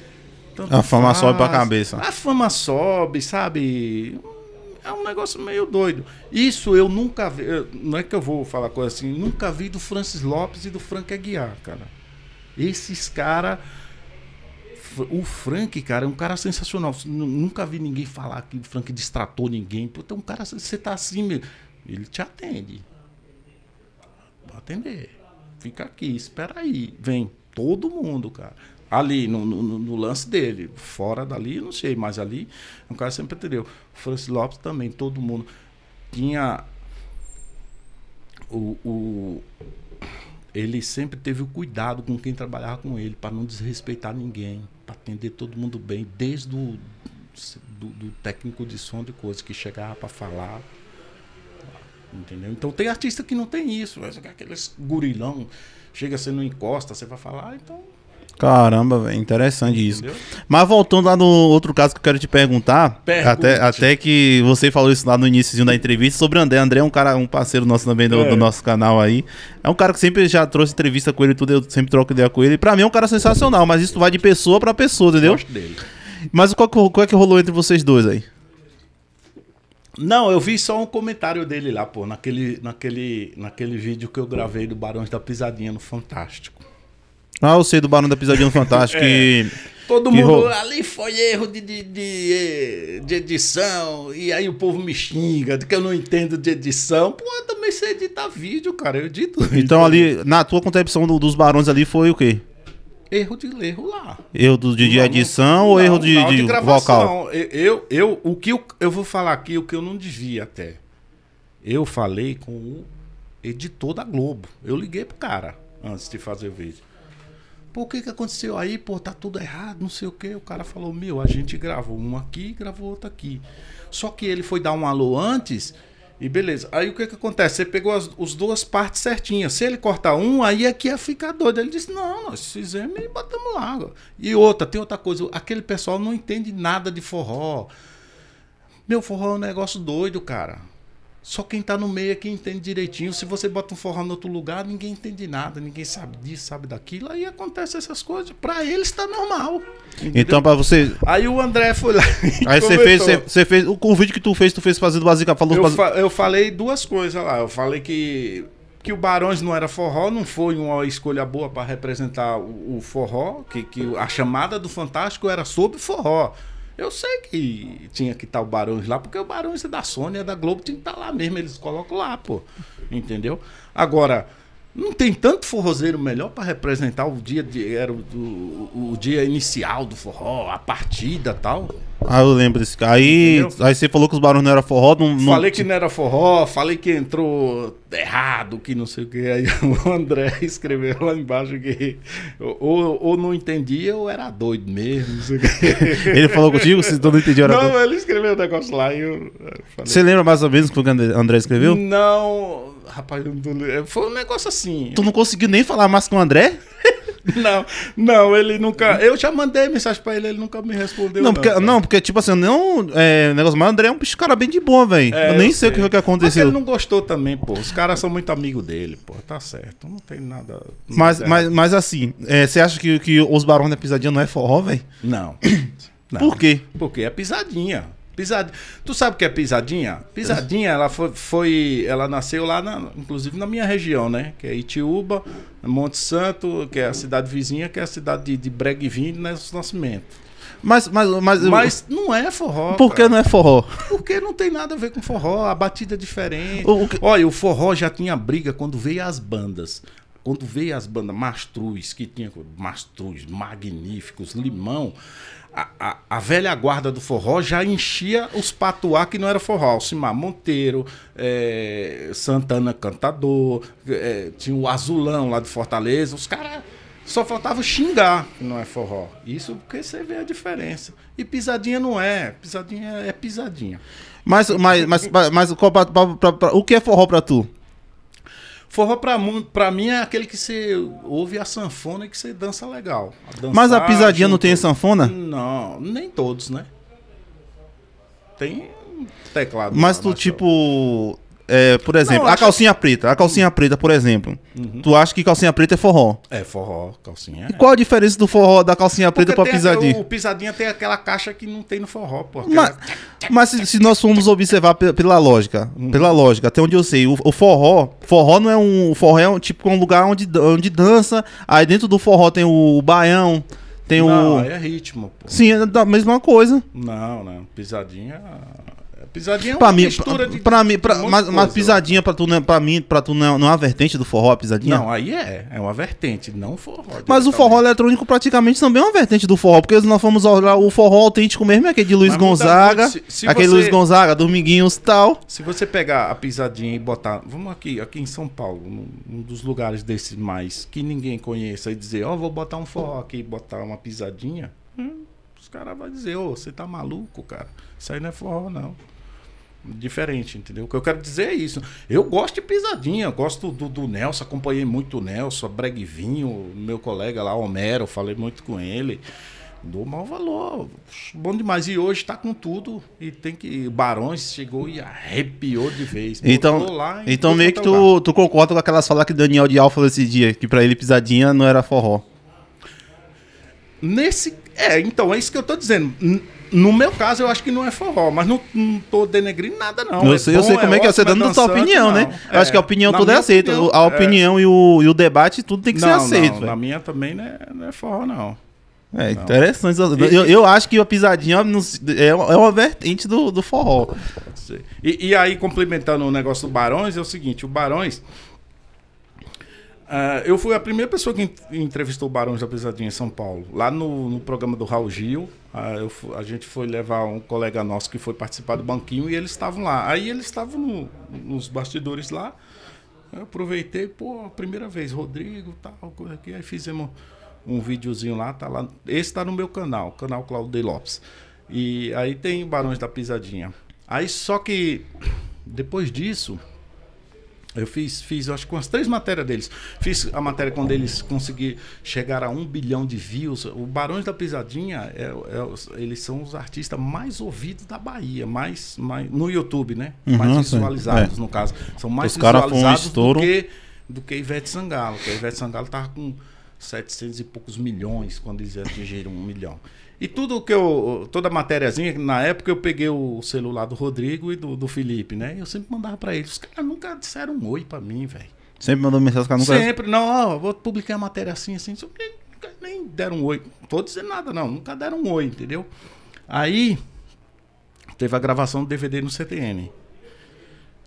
A fama faz, sobe pra cabeça. A fama sobe, sabe? É um negócio meio doido. Isso eu nunca vi. Não é que eu vou falar coisa assim. Nunca vi do Francis Lopes e do Frank Aguiar, cara. Esses caras. O Frank, cara, é um cara sensacional. Nunca vi ninguém falar que o Frank destratou ninguém. Puta, é um cara. Você tá assim. Ele te atende atender. Fica aqui, espera aí. Vem todo mundo, cara. Ali, no, no, no lance dele. Fora dali, não sei, mas ali, o cara sempre atendeu. Francis Lopes também, todo mundo. Tinha. o, o ele sempre teve o cuidado com quem trabalhava com ele, para não desrespeitar ninguém, para atender todo mundo bem, desde o do, do técnico de som de coisa que chegava para falar, Entendeu? Então tem artista que não tem isso. Aqueles gurilão, chega, você não encosta, você vai falar, ah, então. Caramba, véio, interessante Entendeu? isso. Mas voltando lá no outro caso que eu quero te perguntar, até, até que você falou isso lá no início da entrevista sobre André. André é um cara, um parceiro nosso também do, é. do, nosso canal aí. É um cara que sempre já trouxe entrevista com ele, tudo, eu sempre troco ideia com ele. Pra mim é um cara sensacional, mas isso vai de pessoa pra pessoa, entendeu? Eu gosto dele. Mas qual, qual é que rolou entre vocês dois aí? Não, eu vi só um comentário dele lá, pô, naquele, naquele, naquele vídeo que eu gravei do Barões da Pisadinha no Fantástico. Ah, eu sei do Barão da Pisadinha no Fantástico. <laughs> é. Todo que mundo ali foi erro de, de, de, de, edição, e aí o povo me xinga de que eu não entendo de edição. Pô, eu também sei editar vídeo, cara, eu edito. Então vídeo. Então ali, na tua concepção do, dos Barões ali foi o quê? erro de erro lá. Erro do, de, não, edição não, ou erro de, não, de, de gravação. vocal? Eu, eu, o que eu, eu vou falar aqui, o que eu não devia até. Eu falei com o editor da Globo. Eu liguei pro cara antes de fazer o vídeo. Por que que aconteceu aí? Pô, tá tudo errado, não sei o que. O cara falou, meu, a gente gravou um aqui e gravou outro aqui. Só que ele foi dar um alô antes e beleza. Aí o que que acontece? Você pegou as, os duas partes certinhas. Se ele cortar um, aí aqui é ia ficar doido. Ele disse: Não, nós fizemos e botamos lá. E outra, tem outra coisa. Aquele pessoal não entende nada de forró. Meu forró é um negócio doido, cara. Só quem tá no meio aqui é entende direitinho. Se você bota um forró em outro lugar, ninguém entende nada, ninguém sabe disso, sabe daquilo. Aí acontece essas coisas. Pra eles tá normal. Entendeu? Então, pra você. Aí o André foi lá. <laughs> Aí você fez, você, fez. O convite que tu fez, tu fez fazendo basicamente Falou eu, fa eu falei duas coisas lá. Eu falei que que o Barões não era forró, não foi uma escolha boa para representar o, o forró, que, que, a chamada do Fantástico era sobre forró. Eu sei que tinha que estar o Barões lá, porque o Barões é da Sony, é da Globo, tinha que estar lá mesmo, eles colocam lá, pô. Entendeu? Agora, não tem tanto forrozeiro melhor para representar o dia de, era o, o, o, dia inicial do forró, a partida tal. Ah, eu lembro desse cara. Aí, aí você falou que os barulhos não era forró. Não, não... Falei que não era forró, falei que entrou errado, que não sei o que. Aí <laughs> o André escreveu lá embaixo que ou, ou não entendia ou era doido mesmo, não sei o que. <laughs> ele falou contigo? você não entendia, era Não, doido. ele escreveu o um negócio lá e eu, falei. Você lembra mais ou menos o que o André escreveu? Não, rapaz, eu não tô... foi um negócio assim. Tu não conseguiu nem falar mais com o André? <laughs> <laughs> Não, não, ele nunca. Eu já mandei mensagem pra ele, ele nunca me respondeu. Não, porque, não, porque tipo assim, não. É, negócio, mas o André é um bicho cara bem de boa, velho. É, eu nem eu sei o que, aconteceu. Mas ele não gostou também, pô. Os caras são muito amigos dele, pô. Tá certo. Não tem nada. mas, mas, mas assim, é, você é, acha que, que os Barões da Pisadinha não é forró, velho? Não. não. <coughs> Por quê? Porque é pisadinha. Tu sabe o que é pisadinha? Pisadinha, ela foi, foi ela nasceu lá, na, inclusive na minha região, né? Que é Itiúba, Monte Santo, que é a cidade vizinha, que é a cidade de, de Breguevinde, né? Nascimento. Mas, mas, mas, mas não é forró. Por que não é forró? Porque não tem nada a ver com forró, a batida é diferente. O, o que... Olha, o forró já tinha briga quando veio as bandas quando veio as bandas Mastruz, que tinha Mastruz, Magníficos, Limão, a, a, velha guarda do forró já enchia os patuá que não era forró. Alcimar Monteiro, é, Santana Cantador, é, tinha o Azulão lá de Fortaleza. Os caras só faltava xingar que não é forró. Isso porque você vê a diferença. E pisadinha não é. Pisadinha é pisadinha. Mas, mas, mas, mas, mas pra, pra, pra, o que é forró pra tu? Forró pra, pra mim é aquele que você ouve a sanfona e que você dança legal. A dançar, Mas a pisadinha junto... não tem sanfona? Não, nem todos, né? Tem teclado. Mas tu, tipo, é, por exemplo, não, a calcinha que... preta. A calcinha preta, por exemplo. Uhum. Tu acha que calcinha preta é forró? É, forró, calcinha. E qual a diferença do forró da calcinha preta Porque pra pisadinha? O pisadinha tem aquela caixa que não tem no forró, pô. Aquela... Mas, mas se, se, nós formos observar pela lógica, uhum. pela lógica, até onde eu sei, o, o, forró, forró não é um. forró é um, tipo um lugar onde, onde dança. Aí dentro do forró tem o, o baião. Tem não, o. é ritmo, pô. Sim, é da mesma coisa. Não, não. Pisadinha. Pisadinha é uma pra mim, mistura pra, de. Pra mim, pra, mas, mas, pisadinha pra tu, é, pra mim, pra tu não é, não é uma vertente do forró, a pisadinha? Não, aí é. É uma vertente, não forró. Mas o forró eletrônico praticamente também é uma vertente do forró, porque nós fomos olhar o forró autêntico mesmo, é aquele de Luiz mas Gonzaga. se, se aquele você, Luiz Gonzaga, Dominguinhos tal. Se você pegar a pisadinha e botar. Vamos aqui, aqui em São Paulo, um, um dos lugares desses mais que ninguém conheça, e dizer, ó, oh, vou botar um forró aqui e botar uma pisadinha. Hum, os caras vão dizer, ô, você tá maluco, cara? Isso aí não é forró, não diferente, entendeu? O que eu quero dizer é isso. Eu gosto de pisadinha, gosto do, do Nelson, acompanhei muito o Nelson, Breguinho, meu colega lá, Homero, falei muito com ele. Dou mau valor. Bom demais. E hoje tá com tudo. E tem que. Barões chegou e arrepiou de vez. Então, então meio que tu, tu concorda com aquela falas que Daniel de Alfa falou esse dia, que para ele pisadinha não era forró. Nesse. É, então, é isso que eu tô dizendo. No meu caso, eu acho que não é forró, mas não, não tô denegrindo nada, não. Eu, é sei, bom, eu sei como é, é que é, você dando a sua opinião, né? não. né? É, acho que a é. opinião toda é aceita. a é. opinião e, o, e o debate, tudo tem que não, ser aceito. Não, na minha também não é, não é forró, não. É interessante. E, eu, eu acho que a pisadinha é uma vertente do, do forró. E, e aí, complementando o negócio do Barões, é o seguinte: o Barões ah, eu fui a primeira pessoa que entrevistou o Barões da Pisadinha em São Paulo, lá no, no programa do Raul Gil. Uh, eu, a gente foi levar um colega nosso que foi participar do banquinho e eles estavam lá. Aí eles estavam no, nos bastidores lá. Eu aproveitei, pô, primeira vez, Rodrigo, tal, coisa aqui. Aí fizemos um videozinho lá, tá lá. Esse tá no meu canal, canal Claudio Lopes. E aí tem Barões da Pisadinha. Aí só que depois disso, eu fiz, fiz, eu acho que umas três matérias deles. Fiz a matéria quando eles conseguiram chegar a um bilhão de views. O Barões da Pisadinha, é, é, eles são os artistas mais ouvidos da Bahia, mais, mais no YouTube, né? Uhum, mais visualizados, é. no caso. São mais os visualizados um do, que, do que Ivete Sangalo. Porque a Ivete Sangalo tava com 700 e poucos milhões quando eles atingiram um milhão. E tudo que eu. Toda a matériazinha, na época eu peguei o celular do Rodrigo e do, do Felipe, né? Eu sempre mandava para eles. Os caras nunca disseram um oi para mim, velho. Sempre mandou mensagem, os caras nunca. Sempre, não, ó, vou publicar a matéria assim, assim. assim. Nunca nem deram um oi. Não tô dizendo nada, não. Nunca deram um oi, entendeu? Aí. Teve a gravação do DVD no CTN.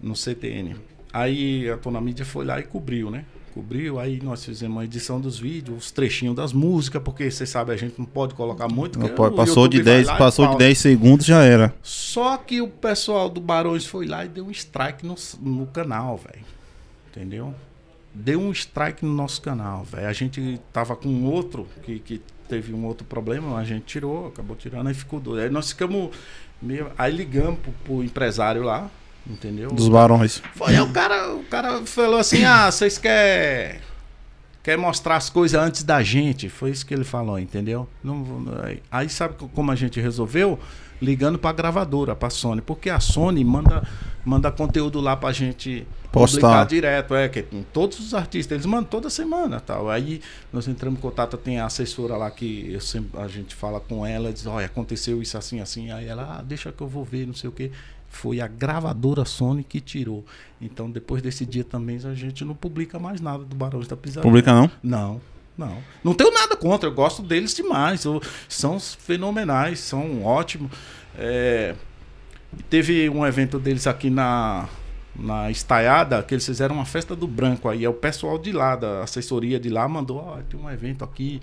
No CTN. Aí a Tona Mídia foi lá e cobriu, né? cobriu. Aí nós fizemos a edição dos vídeos, os trechinhos das músicas, porque você sabe, a gente não pode colocar muito. Não pode, passou de 10, passou de 10 segundos, já era. Só que o pessoal do Barões foi lá e deu um strike no, no canal, velho. Entendeu? Deu um strike no nosso canal, velho. A gente tava com outro que, que teve um outro problema, a gente tirou, acabou tirando, aí ficou doido. Aí nós ficamos. Meio... Aí ligamos pro, pro empresário lá, Entendeu? Dos barões. Foi, o cara, o cara falou assim: ah, vocês querem quer mostrar as coisas antes da gente. Foi isso que ele falou, entendeu? Não, aí sabe como a gente resolveu? Ligando para a gravadora, para a Sony, porque a Sony manda, manda conteúdo lá para a gente Postar. publicar direto, é que com todos os artistas eles mandam toda semana, tal. Aí nós entramos em contato, tem a assessora lá que eu sempre, a gente fala com ela, diz, olha aconteceu isso assim assim, aí ela ah, deixa que eu vou ver, não sei o quê foi a gravadora Sony que tirou. Então, depois desse dia também, a gente não publica mais nada do Barões da Pisadinha. Publica não? Não, não. Não tenho nada contra, eu gosto deles demais. Eu, são fenomenais, são ótimos. É, teve um evento deles aqui na, na Estaiada, que eles fizeram uma festa do branco aí. É o pessoal de lá, da assessoria de lá, mandou: oh, tem um evento aqui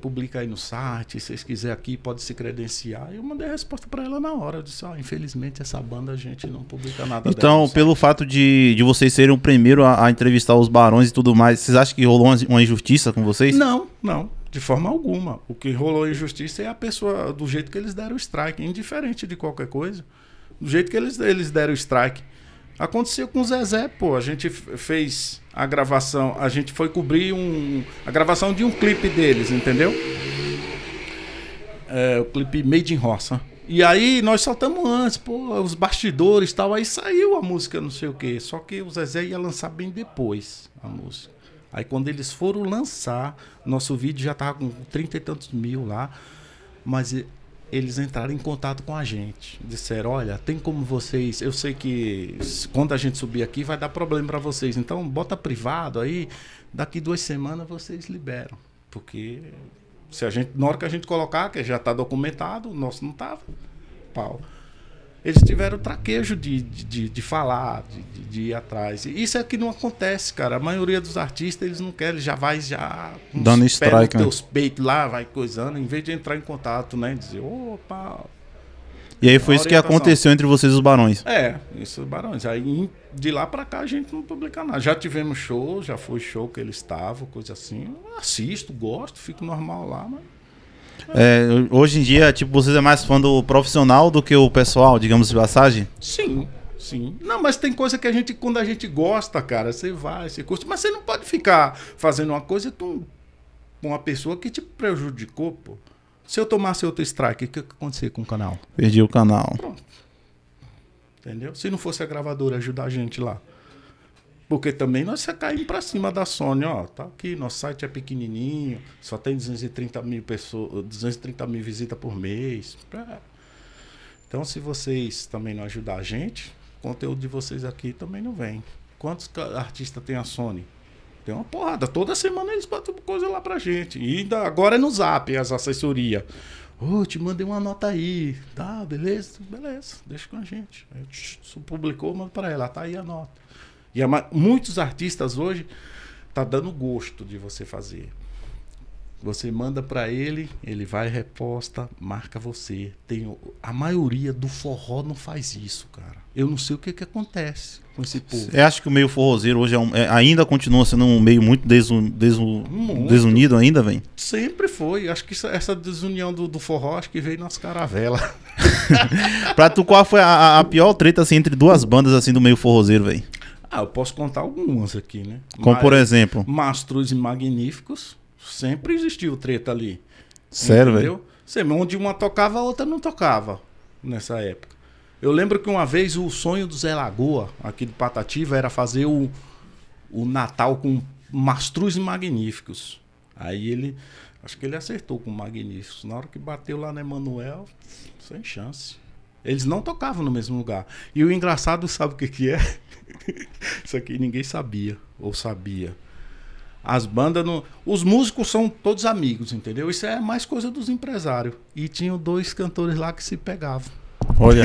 publica aí no site, se vocês quiserem aqui, pode se credenciar. Eu mandei a resposta para ela na hora. Eu disse, ó, oh, ah, infelizmente essa banda a gente não publica nada Então, dela, pelo fato de, de vocês serem o primeiro a, a, entrevistar os barões e tudo mais, vocês acham que rolou uma injustiça com vocês? Não, não. De forma alguma. O que rolou injustiça é a pessoa, do jeito que eles deram o strike, indiferente de qualquer coisa. Do jeito que eles, eles deram o strike. Aconteceu com o Zezé, pô. A gente fez a gravação, a gente foi cobrir um, a gravação de um clipe deles, entendeu? É, o clipe Made in Roça. E aí nós soltamos antes, pô, os bastidores e tal. Aí saiu a música, não sei o quê. Só que o Zezé ia lançar bem depois a música. Aí quando eles foram lançar, nosso vídeo já tava com trinta e tantos mil lá. Mas eles entraram em contato com a gente. Disseram: Olha, tem como vocês. Eu sei que quando a gente subir aqui vai dar problema para vocês, então bota privado aí. Daqui duas semanas vocês liberam. Porque se a gente, na hora que a gente colocar, que já está documentado, o nosso não estava. Pau eles tiveram traquejo de, de, de falar, de, de, ir atrás. isso é que não acontece, cara. A maioria dos artistas, eles não querem, eles já vai já dando strike, né? teus né? peitos lá, vai coisando, em vez de entrar em contato, né, dizer, opa. E aí foi isso que aconteceu entre vocês os barões. É, isso os barões. Aí de lá para cá a gente não publica nada. Já tivemos show, já foi show que eles estavam, coisa assim. Eu assisto, gosto, fico normal lá, mas é, hoje em dia, tipo, vocês é mais fã do profissional do que o pessoal, digamos de passagem? Sim, sim. Não, mas tem coisa que a gente, quando a gente gosta, cara, você vai, você curte. Mas você não pode ficar fazendo uma coisa com uma pessoa que te prejudicou, pô. Se eu tomasse outro strike, o que, que acontecer com o canal? Perdi o canal. Pronto. Entendeu? Se não fosse a gravadora ajudar a gente lá. Porque também nós caímos para cima da Sony, ó, tá aqui, nosso site é pequenininho, só tem 230 mil pessoas, 230 mil visitas por mês. É. Então, se vocês também não ajudar a gente, o conteúdo de vocês aqui também não vem. Quantos artistas tem a Sony? Tem uma porrada. Toda semana eles botam coisa lá pra gente. E ainda agora é no zap, as assessorias. Ô, oh, te mandei uma nota aí. Tá, beleza? Beleza, deixa com a gente. Aí, publicou, manda pra ela. Tá aí a nota. E a, muitos artistas hoje tá dando gosto de você fazer. Você manda para ele, ele vai reposta, marca você. Tem a maioria do forró não faz isso, cara. Eu não sei o que, que acontece com esse povo. Você acha que o meio forrozeiro hoje é um, é, ainda continua sendo um meio muito desu, desu, muito. desunido ainda, vem? Sempre foi. Acho que isso, essa desunião do, do, forró acho que veio nas caravelas. <laughs> pra tu, qual foi a, a, pior treta assim, entre duas bandas assim do meio forrozeiro, velho? Ah, eu posso contar algumas aqui, né? Como Mas, por exemplo? Mastros e Magníficos. Sempre existiu treta ali. Sério, velho? Onde uma tocava, a outra não tocava nessa época. Eu lembro que uma vez o sonho do Zé Lagoa, aqui de Patativa, era fazer o, o Natal com Mastruz e Magníficos. Aí ele. Acho que ele acertou com Magníficos. Na hora que bateu lá no Emanuel, sem chance. Eles não tocavam no mesmo lugar. E o engraçado, sabe o que, que é? <laughs> Isso aqui ninguém sabia, ou sabia. As bandas não. Os músicos são todos amigos, entendeu? Isso é mais coisa dos empresários. E tinham dois cantores lá que se pegavam. Olha.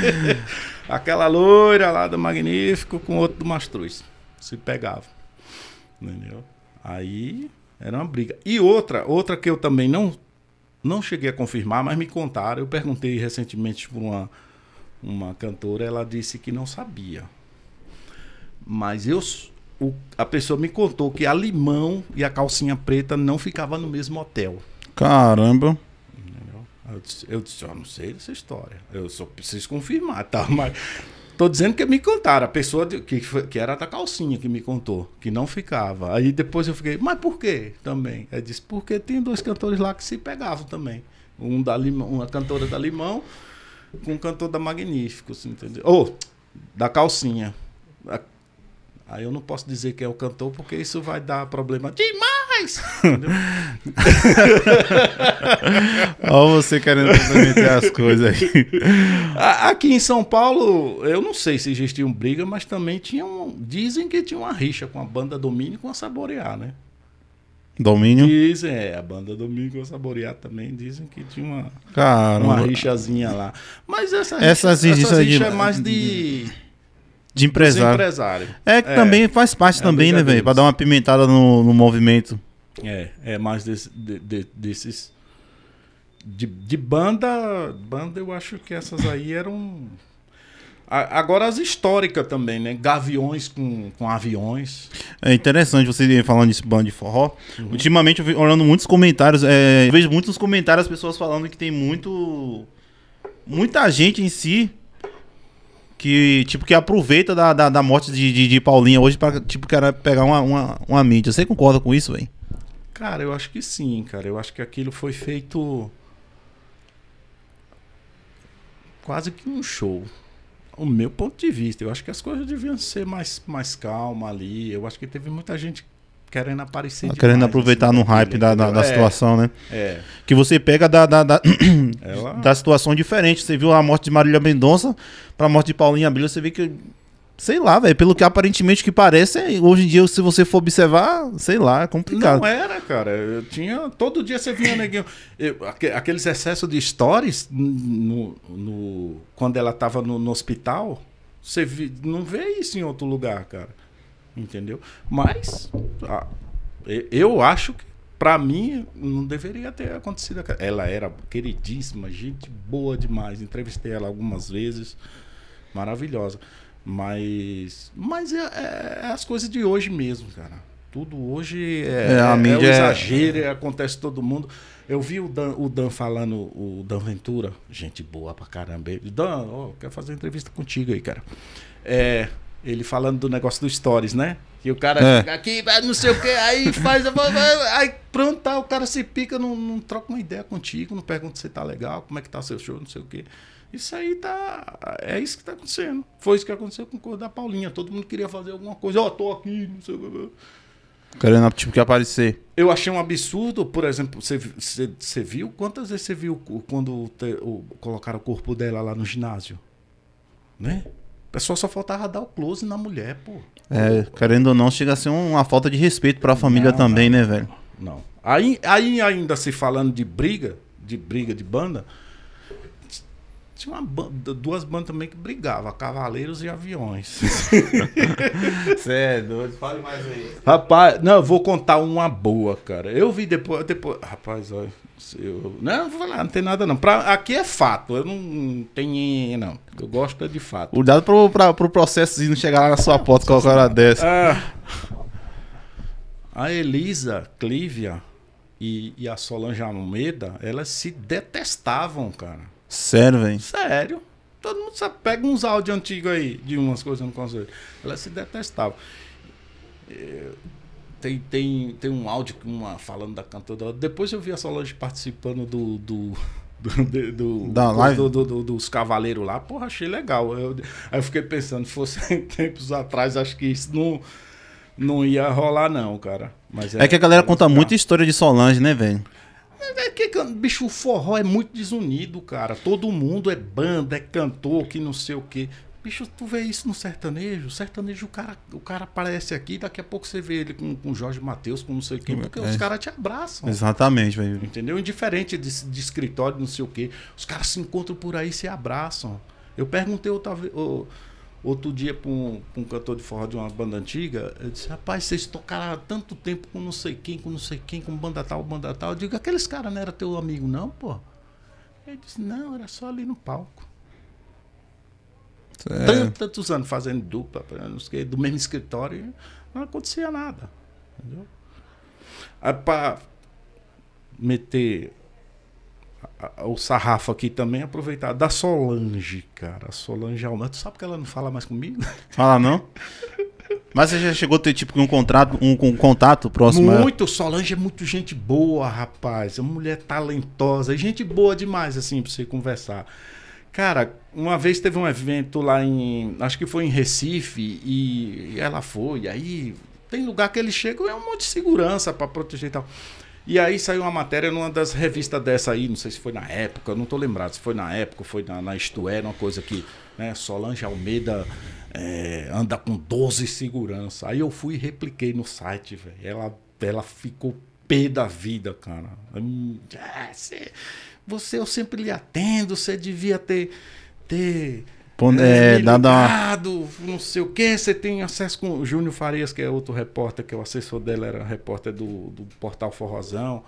<laughs> Aquela loira lá do Magnífico com outro do Mastruz. Se pegavam. Entendeu? Aí era uma briga. E outra, outra que eu também não, não cheguei a confirmar, mas me contaram. Eu perguntei recentemente para uma, uma cantora, ela disse que não sabia mas eu, o, a pessoa me contou que a limão e a calcinha preta não ficava no mesmo hotel. Caramba! Eu disse, eu, disse, eu não sei dessa história. Eu só preciso confirmar, tá? <laughs> Mas tô dizendo que me contaram. A pessoa de, que, que era da calcinha que me contou, que não ficava. Aí depois eu fiquei, mas por quê também? Ela disse, porque tem dois cantores lá que se pegavam também. Um da Limão, uma cantora da Limão com um cantor da Magníficos, entendeu? Ou oh, da calcinha. Aí eu não posso dizer que é o cantor, porque isso vai dar problema demais! Olha <laughs> você querendo complementar as coisas aí. Aqui em São Paulo, eu não sei se existia um briga, mas também tinha um, dizem que tinha uma rixa com a banda Domínio e com a Saborear, né? Domínio? Dizem, é, a banda Domínio com a Saborear também dizem que tinha uma, uma rixazinha lá. Mas essa, essas rixas rixa, rixa é mais de de empresário. empresário. É que é, também faz parte é também, né, velho? Pra dar uma pimentada no, no movimento. É, é mais desse, de, de, desses. De, de, banda. Banda, eu acho que essas aí eram. agora as históricas também, né? Gaviões com, com aviões. É interessante você falando desse bando de forró. Uhum. Ultimamente, eu vi, olhando muitos comentários, é, eu vejo muitos comentários, as pessoas falando que tem muito. Muita gente em si que tipo que aproveita da, da, da morte de, de, de, Paulinha hoje para tipo cara pegar uma, uma, uma mídia. Você concorda com isso, velho? Cara, eu acho que sim, cara. Eu acho que aquilo foi feito quase que um show. O meu ponto de vista, eu acho que as coisas deviam ser mais mais calma ali. Eu acho que teve muita gente querendo aparecer tá Querendo aproveitar assim, no hype da, da, da, é. situação, né? É. Que você pega da, da, da, <coughs> Ela... da situação diferente. Você viu a morte de Marília Mendonça pra morte de Paulinha Abril, você vê que Sei lá, velho. Pelo que aparentemente que parece, é, hoje em dia, se você for observar, sei lá, é complicado. Não era, cara. Eu tinha. Todo dia você vinha neguinho. Eu, aqueles excessos de stories no, no, quando ela tava no, no hospital, você vi, não vê isso em outro lugar, cara. Entendeu? Mas a, eu acho que para mim não deveria ter acontecido. Ela era queridíssima, gente boa demais. Entrevistei ela algumas vezes, maravilhosa. Mas, mas é, é, é as coisas de hoje mesmo, cara. Tudo hoje é, é, a é, é mídia é um exagero, é... acontece todo mundo. Eu vi o Dan, o Dan falando, o Dan Ventura, gente boa pra caramba. Dan, oh, quero fazer uma entrevista contigo aí, cara. É, ele falando do negócio do Stories, né? Que o cara é. fica aqui, não sei o que, aí faz. <laughs> aí pronto, tá, o cara se pica, não, não troca uma ideia contigo, não pergunta se tá legal, como é que tá seu show, não sei o quê. Isso aí tá. É isso que tá acontecendo. Foi isso que aconteceu com o Cor da Paulinha. Todo mundo queria fazer alguma coisa. Ó, oh, tô aqui, não sei o que. Querendo tipo que aparecer. Eu achei um absurdo, por exemplo, você, você, você viu? Quantas vezes você viu quando te, o, colocaram o corpo dela lá no ginásio? Né? pessoal só faltava dar o close na mulher, pô. É, querendo ou não, chega a ser uma falta de respeito para a família não, também, não, né, velho? Não. Aí, aí ainda se falando de briga, de briga de banda, tinha uma banda, duas bandas também que brigavam, Cavaleiros e Aviões. <laughs> É doido? fale mais aí. Rapaz, não, eu vou contar uma boa, cara. Eu vi depois, depois rapaz, olha. Eu, não, vou falar, não tem nada não. Pra, aqui é fato, eu não, tenho, não. Eu gosto é de fato. cuidado pro, pra, pro processo não chegar lá na sua porta com a hora dessa. Ah. a Elisa Clívia e, e a Solange Almeida, elas se detestavam, cara. Sério, velho? Sério. Todo mundo sabe, pega uns áudios antigos aí de umas coisas no conselho. Elas se detestavam. Eu tem, tem, tem um áudio uma, falando da cantora. Depois eu vi a Solange participando do. do... Do, do, Do, do, dos cavaleiros lá, porra, achei legal. Eu, aí eu fiquei pensando, se fosse <laughs> tempos atrás, acho que isso não, não ia rolar, não, cara. Mas é, é que a galera conta ficar. muita história de Solange, né, velho? É, é que, bicho, o forró é muito desunido, cara. Todo mundo é banda, é cantor, que não sei o quê. Bicho, tu vê isso no sertanejo? O sertanejo, o cara, o cara aparece aqui, daqui a pouco você vê ele com, com Jorge Matheus, com não sei quem, porque é. os caras te abraçam. Exatamente, velho. Entendeu? Indiferente de, de, escritório, não sei o quê. Os caras se encontram por aí e se abraçam. Eu perguntei outra, outro dia para um, um, cantor de forró de uma banda antiga, eu disse, rapaz, vocês tocaram há tanto tempo com não sei quem, com não sei quem, com banda tal, banda tal. Eu digo, aqueles caras não eram teu amigo, não, pô? Ele disse, não, era só ali no palco. É. Tanto, tantos anos fazendo dupla, do mesmo escritório, não acontecia nada. Entendeu? Aí ah, para meter o sarrafo aqui também, aproveitar. Da Solange, cara. A Solange Almeida. Tu sabe que ela não fala mais comigo? <laughs> Fala não? Mas você já chegou a ter tipo um contrato, um, um contato próximo? Muito, a... Solange é muito gente boa, rapaz. É uma mulher talentosa, gente boa demais assim para você conversar. Cara, uma vez teve um evento lá em. Acho que foi em Recife, e, ela foi. E aí tem lugar que eles chegam, é um monte de segurança para proteger e tal. E aí saiu uma matéria numa das revistas dessa aí, não sei se foi na época, não tô lembrado se foi na época, foi na, na Isto é, uma coisa que né, Solange Almeida é, anda com 12 segurança. Aí eu fui e repliquei no site, velho. Ela, ela ficou pé da vida, cara. Hum, é, você, eu sempre lhe atendo, você devia ter. ter eh, é, ligado, uma... não sei o que, você tem acesso com o Júnior Farias, que é outro repórter, que é o assessor dela, era repórter do, do portal Forrozão.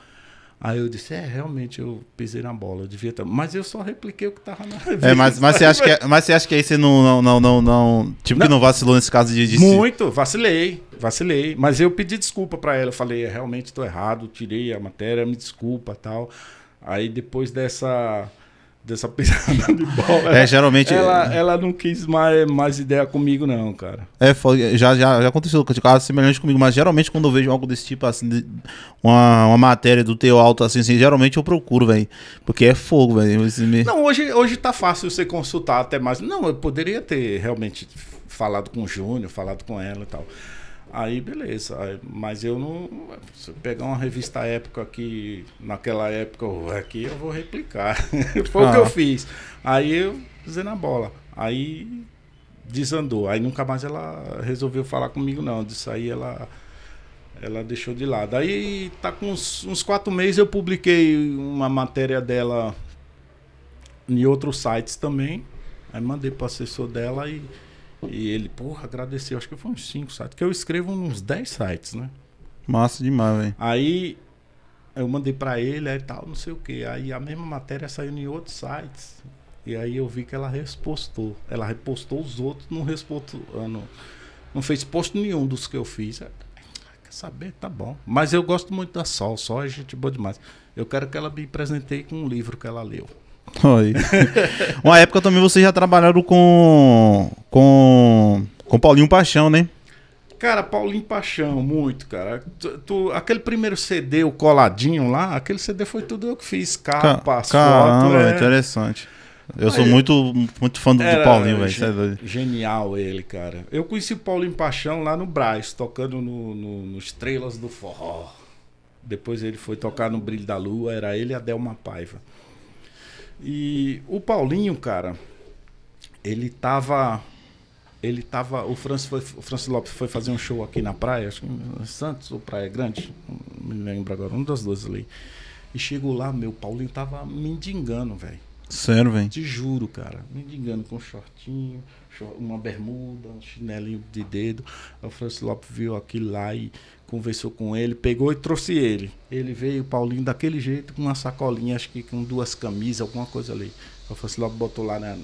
Aí eu disse, é, realmente eu pisei na bola, eu devia ter... Mas eu só repliquei o que tava na revista. É, mas, mas, você, acha que, é, mas você acha que aí você não. não, não, não, não tipo não. que não vacilou nesse caso de, de. Muito, vacilei, vacilei. Mas eu pedi desculpa para ela. Eu falei, é, realmente tô errado, tirei a matéria, me desculpa tal. Aí depois dessa dessa <laughs> pisada de bola. Ela, é, geralmente. Ela, é. ela não quis mais, mais ideia comigo, não, cara. É, foi, já, já, já aconteceu caso semelhante comigo, mas geralmente quando eu vejo algo desse tipo, assim, de, uma, uma matéria do teu alto, assim, assim geralmente eu procuro, velho. Porque é fogo, velho. Me... Não, hoje, hoje tá fácil você consultar até mais. Não, eu poderia ter realmente falado com o Júnior, falado com ela e tal. Aí beleza, aí, mas eu não. Se eu pegar uma revista época aqui, naquela época aqui, eu vou replicar. <laughs> Foi ah. o que eu ah. fiz. Aí eu fizendo a bola. Aí desandou. Aí nunca mais ela resolveu falar comigo, não. Disso aí ela, ela deixou de lado. Aí tá com uns, uns quatro meses eu publiquei uma matéria dela em outros sites também. Aí mandei pro assessor dela e e ele, porra, agradeceu. Acho que foi uns 5 sites. Que eu escrevo uns 10 sites, né? Massa demais, velho. Aí eu mandei para ele aí tal, não sei o quê. Aí a mesma matéria saiu em outros sites. E aí eu vi que ela repostou. Ela repostou os outros, não repostou. Ah, não, não fez post nenhum dos que eu fiz. Ah, quer saber? Tá bom. Mas eu gosto muito da Sol. Sol é gente boa demais. Eu quero que ela me presenteie com um livro que ela leu. Oi. <laughs> Uma época também vocês já trabalharam com. com. com Paulinho Paixão, né? Cara, Paulinho Paixão, muito, cara. Tu, tu, aquele primeiro CD, o coladinho lá, aquele CD foi tudo eu que fiz. Capa, Ca caramba, foto, é... interessante. Eu Aí, sou muito, muito fã do, era, do Paulinho, velho. É genial ele, cara. Eu conheci o Paulinho Paixão lá no Braz, tocando no, no, no Estrelas do Forró. Depois ele foi tocar no Brilho da Lua, era ele e a Delma Paiva. E o Paulinho, cara, ele tava. Ele tava. O Francis, foi, o Francis Lopes foi fazer um show aqui na praia, acho que em Santos ou Praia Grande, não me lembro agora, uma das duas ali. E chegou lá, meu, Paulinho tava mendigando, velho. Sério, velho? Te juro, cara. Mendigando com shortinho, uma bermuda, um chinelinho de dedo. O Francis Lopes viu aquilo lá e conversou com ele, pegou e trouxe ele. Ele veio, Paulinho, daquele jeito, com uma sacolinha, acho que com duas camisas, alguma coisa ali. O Facilobo botou lá, né?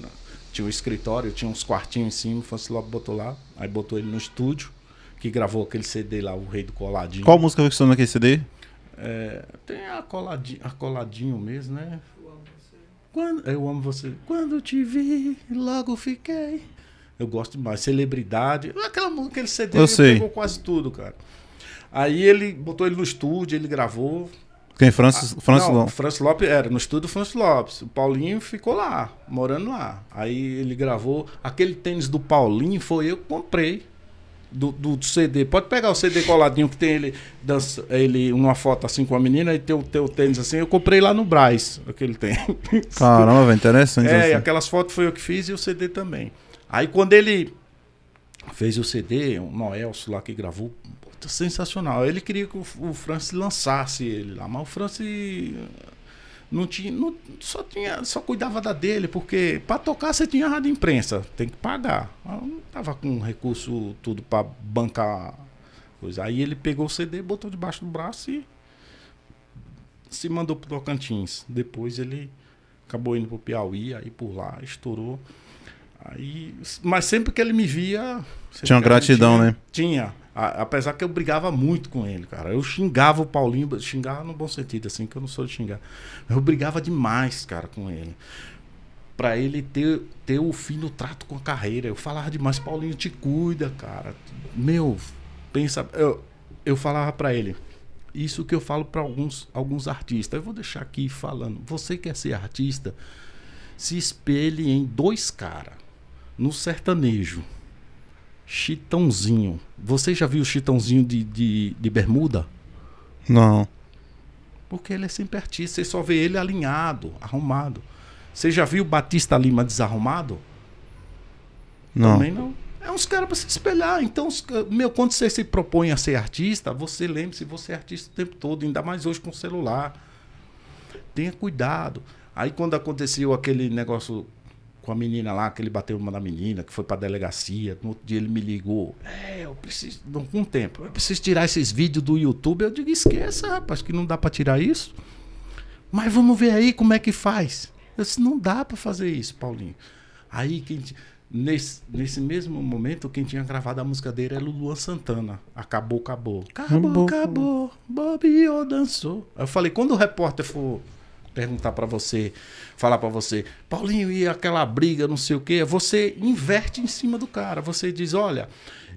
tinha um escritório, tinha uns quartinhos em cima, o Facilobo botou lá, aí botou ele no estúdio, que gravou aquele CD lá, O Rei do Coladinho. Qual música que naquele CD? É, tem a coladinho, a coladinho mesmo, né? Eu amo você. Quando, eu amo você. Quando te vi, logo fiquei. Eu gosto demais. Celebridade. Aquela, aquele CD eu sei. pegou quase tudo, cara. Aí ele botou ele no estúdio, ele gravou. Quem? Francis, ah, Francis Lopes? Francis Lopes era, no estúdio Francis Lopes. O Paulinho ficou lá, morando lá. Aí ele gravou. Aquele tênis do Paulinho foi eu que comprei. Do, do, do, CD. Pode pegar o CD coladinho que tem ele, dança, ele uma foto assim com a menina e tem o teu tênis assim. Eu comprei lá no Braz, aquele tênis. Caramba, interessante. É, assim. aquelas fotos foi eu que fiz e o CD também. Aí quando ele fez o CD, o Noelso lá que gravou, sensacional. Ele queria que o, o lançasse ele lá, mas o francis eh, não tinha, não, só tinha, só cuidava da dele, porque para tocar você tinha rádio imprensa, tem que pagar. Eu não tava com recurso tudo para bancar coisa. Aí ele pegou o CD, botou debaixo do braço e se mandou pro Tocantins. Depois ele acabou indo pro Piauí, aí por lá estourou. Aí, mas sempre que ele me via. Tinha uma gratidão, tinha, né? Tinha. A, apesar que eu brigava muito com ele, cara. Eu xingava o Paulinho, xingava no bom sentido, assim, que eu não sou de xingar. Eu brigava demais, cara, com ele. Pra ele ter, ter o fim do trato com a carreira. Eu falava demais, Paulinho, te cuida, cara. Meu, pensa. Eu, eu falava para ele. Isso que eu falo para alguns, alguns artistas. Eu vou deixar aqui falando. Você quer ser artista, se espelhe em dois caras no sertanejo. Chitãozinho. Você já viu o Chitãozinho de, de, de bermuda? Não. Porque ele é sempre artista. Você só vê ele alinhado, arrumado. Você já viu o Batista Lima desarrumado? Não. Também não. É uns caras para se espelhar. Então, meu, quando você se propõe a ser artista, você lembre-se, você é artista o tempo todo, ainda mais hoje com o celular. Tenha cuidado. Aí quando aconteceu aquele negócio com a menina lá, que ele bateu uma da menina, que foi pra delegacia. No outro dia ele me ligou. É, eu preciso. com tempo, eu preciso tirar esses vídeos do YouTube. Eu digo, esqueça, rapaz, que não dá pra tirar isso. Mas vamos ver aí como é que faz. Eu disse, não dá pra fazer isso, Paulinho. Aí quem. Nesse, nesse mesmo momento, quem tinha gravado a música dele era o Luan Santana. Acabou, acabou. Acabou, acabou. acabou. Bob dançou. Aí eu falei, quando o repórter for perguntar para você, falar para você, Paulinho, e aquela briga, não sei o quê, você inverte em cima do cara. Você diz, olha,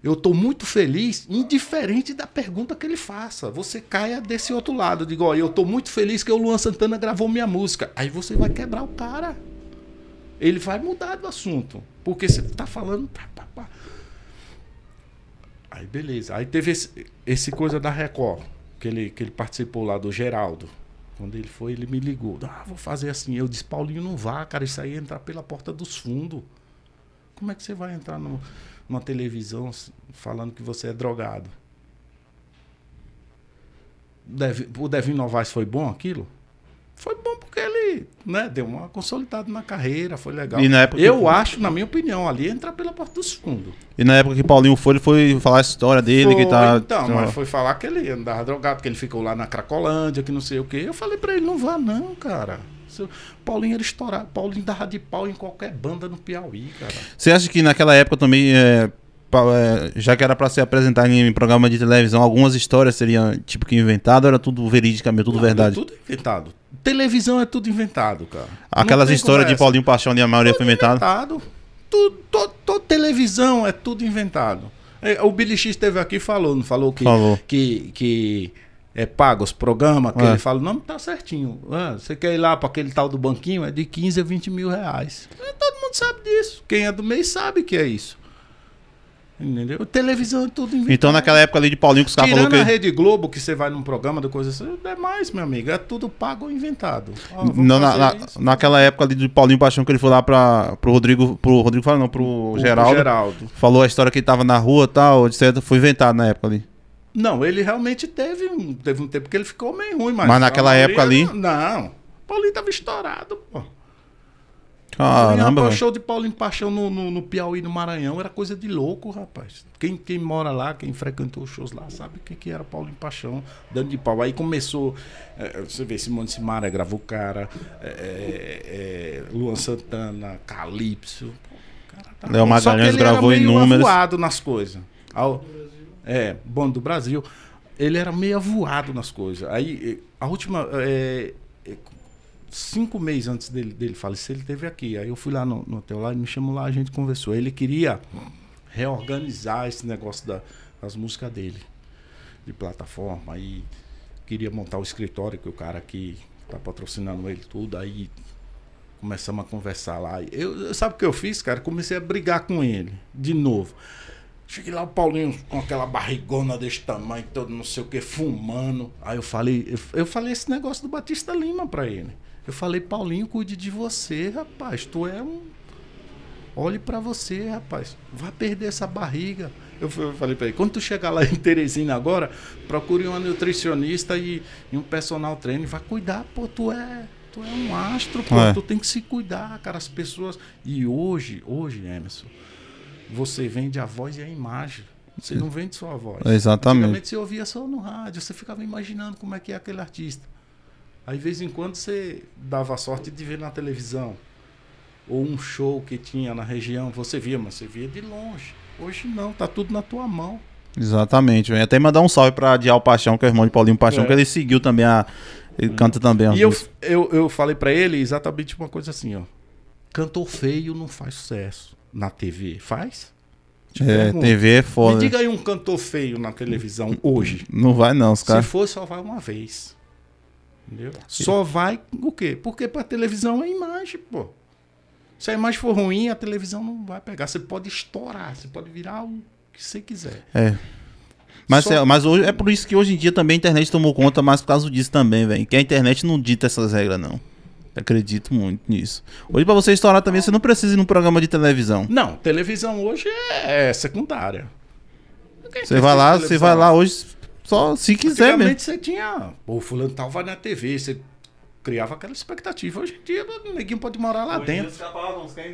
eu estou muito feliz, indiferente da pergunta que ele faça. Você caia desse outro lado. Digo, ó, eu estou muito feliz que o Luan Santana gravou minha música. Aí você vai quebrar o cara. Ele vai mudar do assunto. Porque você está falando. Pá, pá, pá. Aí beleza. Aí teve esse, esse coisa da Record, que ele, que ele participou lá do Geraldo. Quando ele foi, ele me ligou. Ah, vou fazer assim. Eu disse, Paulinho, não vá, cara. Isso aí é entrar pela porta dos fundos. Como é que você vai entrar no, numa televisão falando que você é drogado? Deve, o Devinho Novaes foi bom aquilo? Foi bom porque ele né, deu uma consolidada na carreira, foi legal. E na época eu que... acho, na minha opinião, ali é entrar pela porta dos fundos. E na época que Paulinho foi, ele foi falar a história dele, foi, que tá. Então, mas foi falar que ele andava drogado, que ele ficou lá na Cracolândia, que não sei o quê. Eu falei para ele, não vá não, cara. Paulinho era estourado, Paulinho dava de pau em qualquer banda no Piauí, cara. Você acha que naquela época também. É, é já que era para se apresentar em programa de televisão, algumas histórias seriam tipo que inventado, era tudo verídica, mesmo tudo não, verdade. Tudo inventado, Televisão é tudo inventado, cara. Aquelas histórias de Paulinho Paixão e a maioria foi inventada. inventado. Tudo, televisão é tudo inventado. É, o Billy X esteve aqui e falou, não falou que, falou. que, que é paga os programas, que é. ele fala, não, tá certinho. Ah, você quer ir lá para aquele tal do banquinho? É de 15 a 20 mil reais. É, todo mundo sabe disso. Quem é do mês sabe que é isso. Entendeu? Televisão é tudo inventado. Então naquela época ali de Paulinho que os caras falaram que... na Rede Globo que você vai num programa de coisa assim, é mais, meu amigo, é tudo pago ou inventado. Ó, não, na, na, naquela época ali de Paulinho Paixão que ele foi lá para pro Rodrigo, pro Rodrigo falou não, pro, Geraldo, Geraldo, Falou a história que ele tava na rua, tal, etc, foi inventado na época ali. Não, ele realmente teve um, teve um tempo que ele ficou meio ruim, mas Mas naquela época ali? Não. Paulinho tava estourado, pô. Caramba. O show de Paulinho Paixão no, no, no, Piauí, no Maranhão, era coisa de louco, rapaz. Quem, quem mora lá, quem frequentou os shows lá, sabe o que, que era Paulinho Paixão, dando de pau. Aí começou, é, você vê, Simone Simara gravou o cara, é, é, Luan Santana, Calypso. Cara, tá Léo Magalhães gravou era meio inúmeros. Ele nas coisas. Ao, é, bando do Brasil. Ele era meio avoado nas coisas. Aí, a última. É, cinco meses antes dele, dele falecer, ele teve aqui. Aí eu fui lá no, no hotel lá, ele me chamou lá, a gente conversou. Ele queria reorganizar esse negócio da, das músicas dele, de plataforma. Aí queria montar o escritório que o cara aqui tá patrocinando ele tudo. Aí começamos a conversar lá. Eu, sabe o que eu fiz, cara? Comecei a brigar com ele de novo. Cheguei lá o Paulinho com aquela barrigona desse tamanho, todo não sei o que, fumando. Aí eu falei, eu, eu falei esse negócio do Batista Lima pra ele. Eu falei, Paulinho, cuide de você, rapaz. Tu é um. Olhe para você, rapaz. Vai perder essa barriga. Eu falei para ele, quando tu chegar lá em Teresina agora, procure uma nutricionista e, e um personal trainer. Vai cuidar, pô, tu é tu é um astro, pô, é. tu tem que se cuidar, cara, as pessoas. E hoje, hoje, Emerson, você vende a voz e a imagem. Você não vende só a voz. Exatamente. Antigamente você ouvia só no rádio, você ficava imaginando como é que é aquele artista. Aí, de vez em quando, você dava sorte de ver na televisão. Ou um show que tinha na região, você via, mas você via de longe. Hoje não, tá tudo na tua mão. Exatamente. Eu ia até mandar um salve para Dial Paixão, que é o irmão de Paulinho Paixão, é. que ele seguiu também a. Ele hum. canta também. E eu, eu, eu falei para ele exatamente uma coisa assim, ó. Cantor feio não faz sucesso na TV. Faz? Te é, pergunto. TV é foda. Me diga aí um cantor feio na televisão hoje. Não vai não, os caras. Se for, só vai uma vez. Entendeu? Só vai o quê? Porque para televisão é imagem, pô. Se a imagem for ruim, a televisão não vai pegar. Você pode estourar, você pode virar o que você quiser. É. Mas, Só... é, mas hoje, é por isso que hoje em dia também a internet tomou conta, mas por causa disso também, velho. Que a internet não dita essas regras, não. acredito muito nisso. Hoje, para você estourar também, você não precisa ir num programa de televisão. Não, televisão hoje é, é secundária. Você vai lá, você vai lá hoje, só se quiser mesmo. você tinha. O fulano tal vai na TV, você criava aquela expectativa. Hoje em dia, o neguinho pode morar lá Hoje dentro. Os caras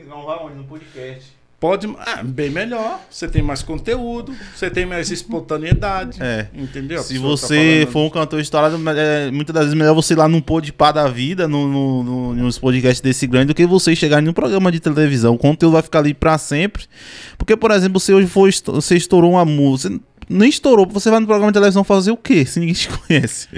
não vai onde? No podcast. Pode, ah, bem melhor. Você tem mais conteúdo, você tem mais espontaneidade. É. Entendeu? Se tá você tá for um cantor estourado, é, muitas das vezes melhor você ir lá num podpar da vida, no, no, no, nos podcasts desse grande, do que você chegar num programa de televisão. O conteúdo vai ficar ali pra sempre. Porque, por exemplo, se hoje for, você estourou uma música nem estourou. Você vai no programa de televisão fazer o quê se ninguém te conhece?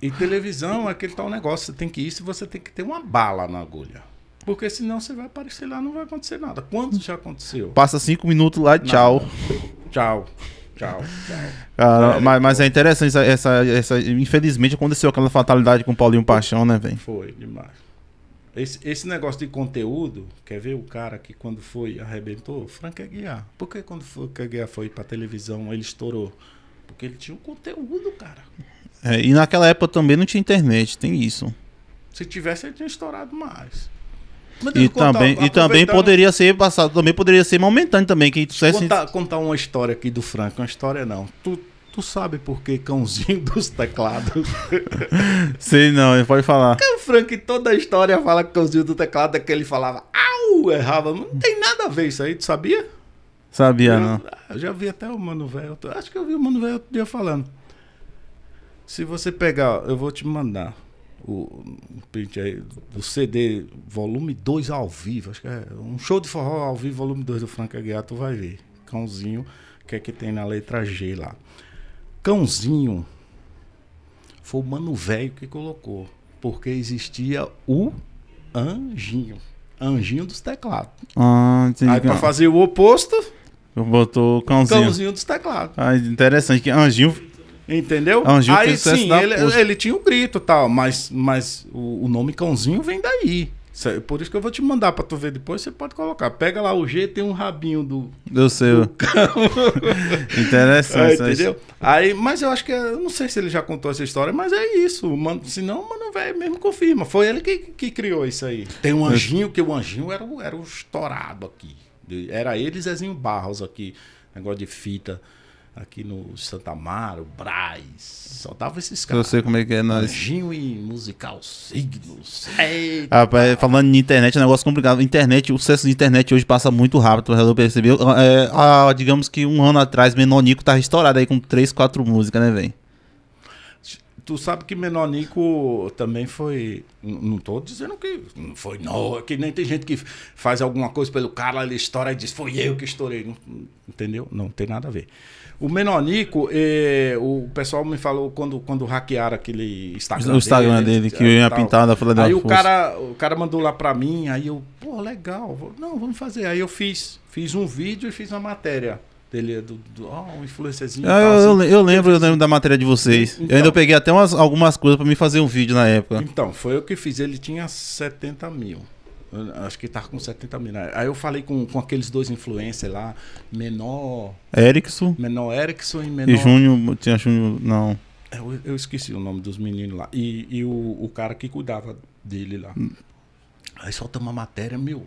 E televisão é aquele tal negócio. Você tem que ir se você tem que ter uma bala na agulha. Porque senão você vai aparecer lá não vai acontecer nada. Quanto já aconteceu? Passa cinco minutos lá, tchau. Tchau. Tchau, tchau. Ah, Cara, é, mas, mas, é interessante essa, essa, essa, Infelizmente aconteceu aquela fatalidade com o Paulinho Paixão, né, velho? Foi demais. Esse, esse negócio de conteúdo, quer ver o cara que quando foi arrebentou? Frank Aguiar. Por que quando Frank Aguiar foi pra televisão ele estourou? Porque ele tinha um conteúdo, cara. É, e naquela época também não tinha internet, tem isso. Se tivesse, ele tinha estourado mais. E também, contar, e também poderia então. ser passado, também poderia ser momentâneo também, que tivesse... contar, contar uma história aqui do Frank, uma história não. Tu, Tu sabe por que cãozinho <laughs> dos teclados? <laughs> Sei não, pode falar. Porque o Frank, toda a história fala que cãozinho do teclado é que ele falava, au, errava. Não tem nada a ver isso aí, tu sabia? Sabia, eu, não. Ah, eu já vi até o Mano Velho. Acho que eu vi o Mano Velho outro dia falando. Se você pegar, eu vou te mandar o print aí do CD volume 2 ao vivo. Acho que é um show de forró ao vivo, volume 2 do Frank Aguiar, tu vai ver. Cãozinho, o que é que tem na letra G lá cãozinho foi o mano velho que colocou, porque existia o anjinho, anjinho dos teclados. Ah, entendi. Aí para fazer o oposto, botou o cãozinho. Cãozinho dos teclados. Ah, interessante que anjinho Entendeu? Anjinho Aí sim, ele, ele, tinha o um grito tal, mas, mas o, o nome cãozinho vem daí. Por isso que eu vou te mandar pra tu ver depois, você pode colocar. Pega lá o G, tem um rabinho do. Do seu. Do <laughs> Interessante. É, aí, entendeu? Aí, mas eu acho que. Eu não sei se ele já contou essa história, mas é isso. Mano, se não, mano, velho, mesmo confirma. Foi ele que, que criou isso aí. Tem um anjinho, que o anjinho era, era o estourado aqui. Era ele Zezinho Barros aqui. Negócio de fita aqui no Santa Amaro, Braz. Só tava esses caras. Eu sei como é que é nós. Ginho e musical signos. Eita. Rapaz, falando de internet, é um negócio complicado. Internet, o sucesso de internet hoje passa muito rápido, eu percebi. É, ah, digamos que um ano atrás, Menonico tava estourado aí com três, quatro músicas, né, velho? Tu sabe que Menonico também foi. Não estou dizendo que não foi, não. É que nem tem gente que faz alguma coisa pelo cara, ele estoura e diz: Foi eu que estourei. entendeu? Não tem nada a ver. O Menonico, eh, o pessoal me falou quando, quando hackearam aquele Instagram. O Instagram dele, dele que eu ia pintar da Aí o cara, o cara mandou lá para mim, aí eu, pô, legal. Não, vamos fazer. Aí eu fiz. Fiz um vídeo e fiz uma matéria dele, do, do oh, um influencerzinho. Ah, eu, assim. eu, lembro, eu lembro da matéria de vocês. Então, eu ainda peguei até umas, algumas coisas para me fazer um vídeo na época. Então, foi eu que fiz. Ele tinha 70 mil. Eu acho que tava com 70 mil. Né? Aí eu falei com, com aqueles dois influencers lá, menor. Erickson. Menor Erickson e menor. E Júnior, tinha Júnior, não. Eu, eu, esqueci o nome dos meninos lá. E, e o, o cara que cuidava dele lá. Hum. Aí solta uma matéria, meu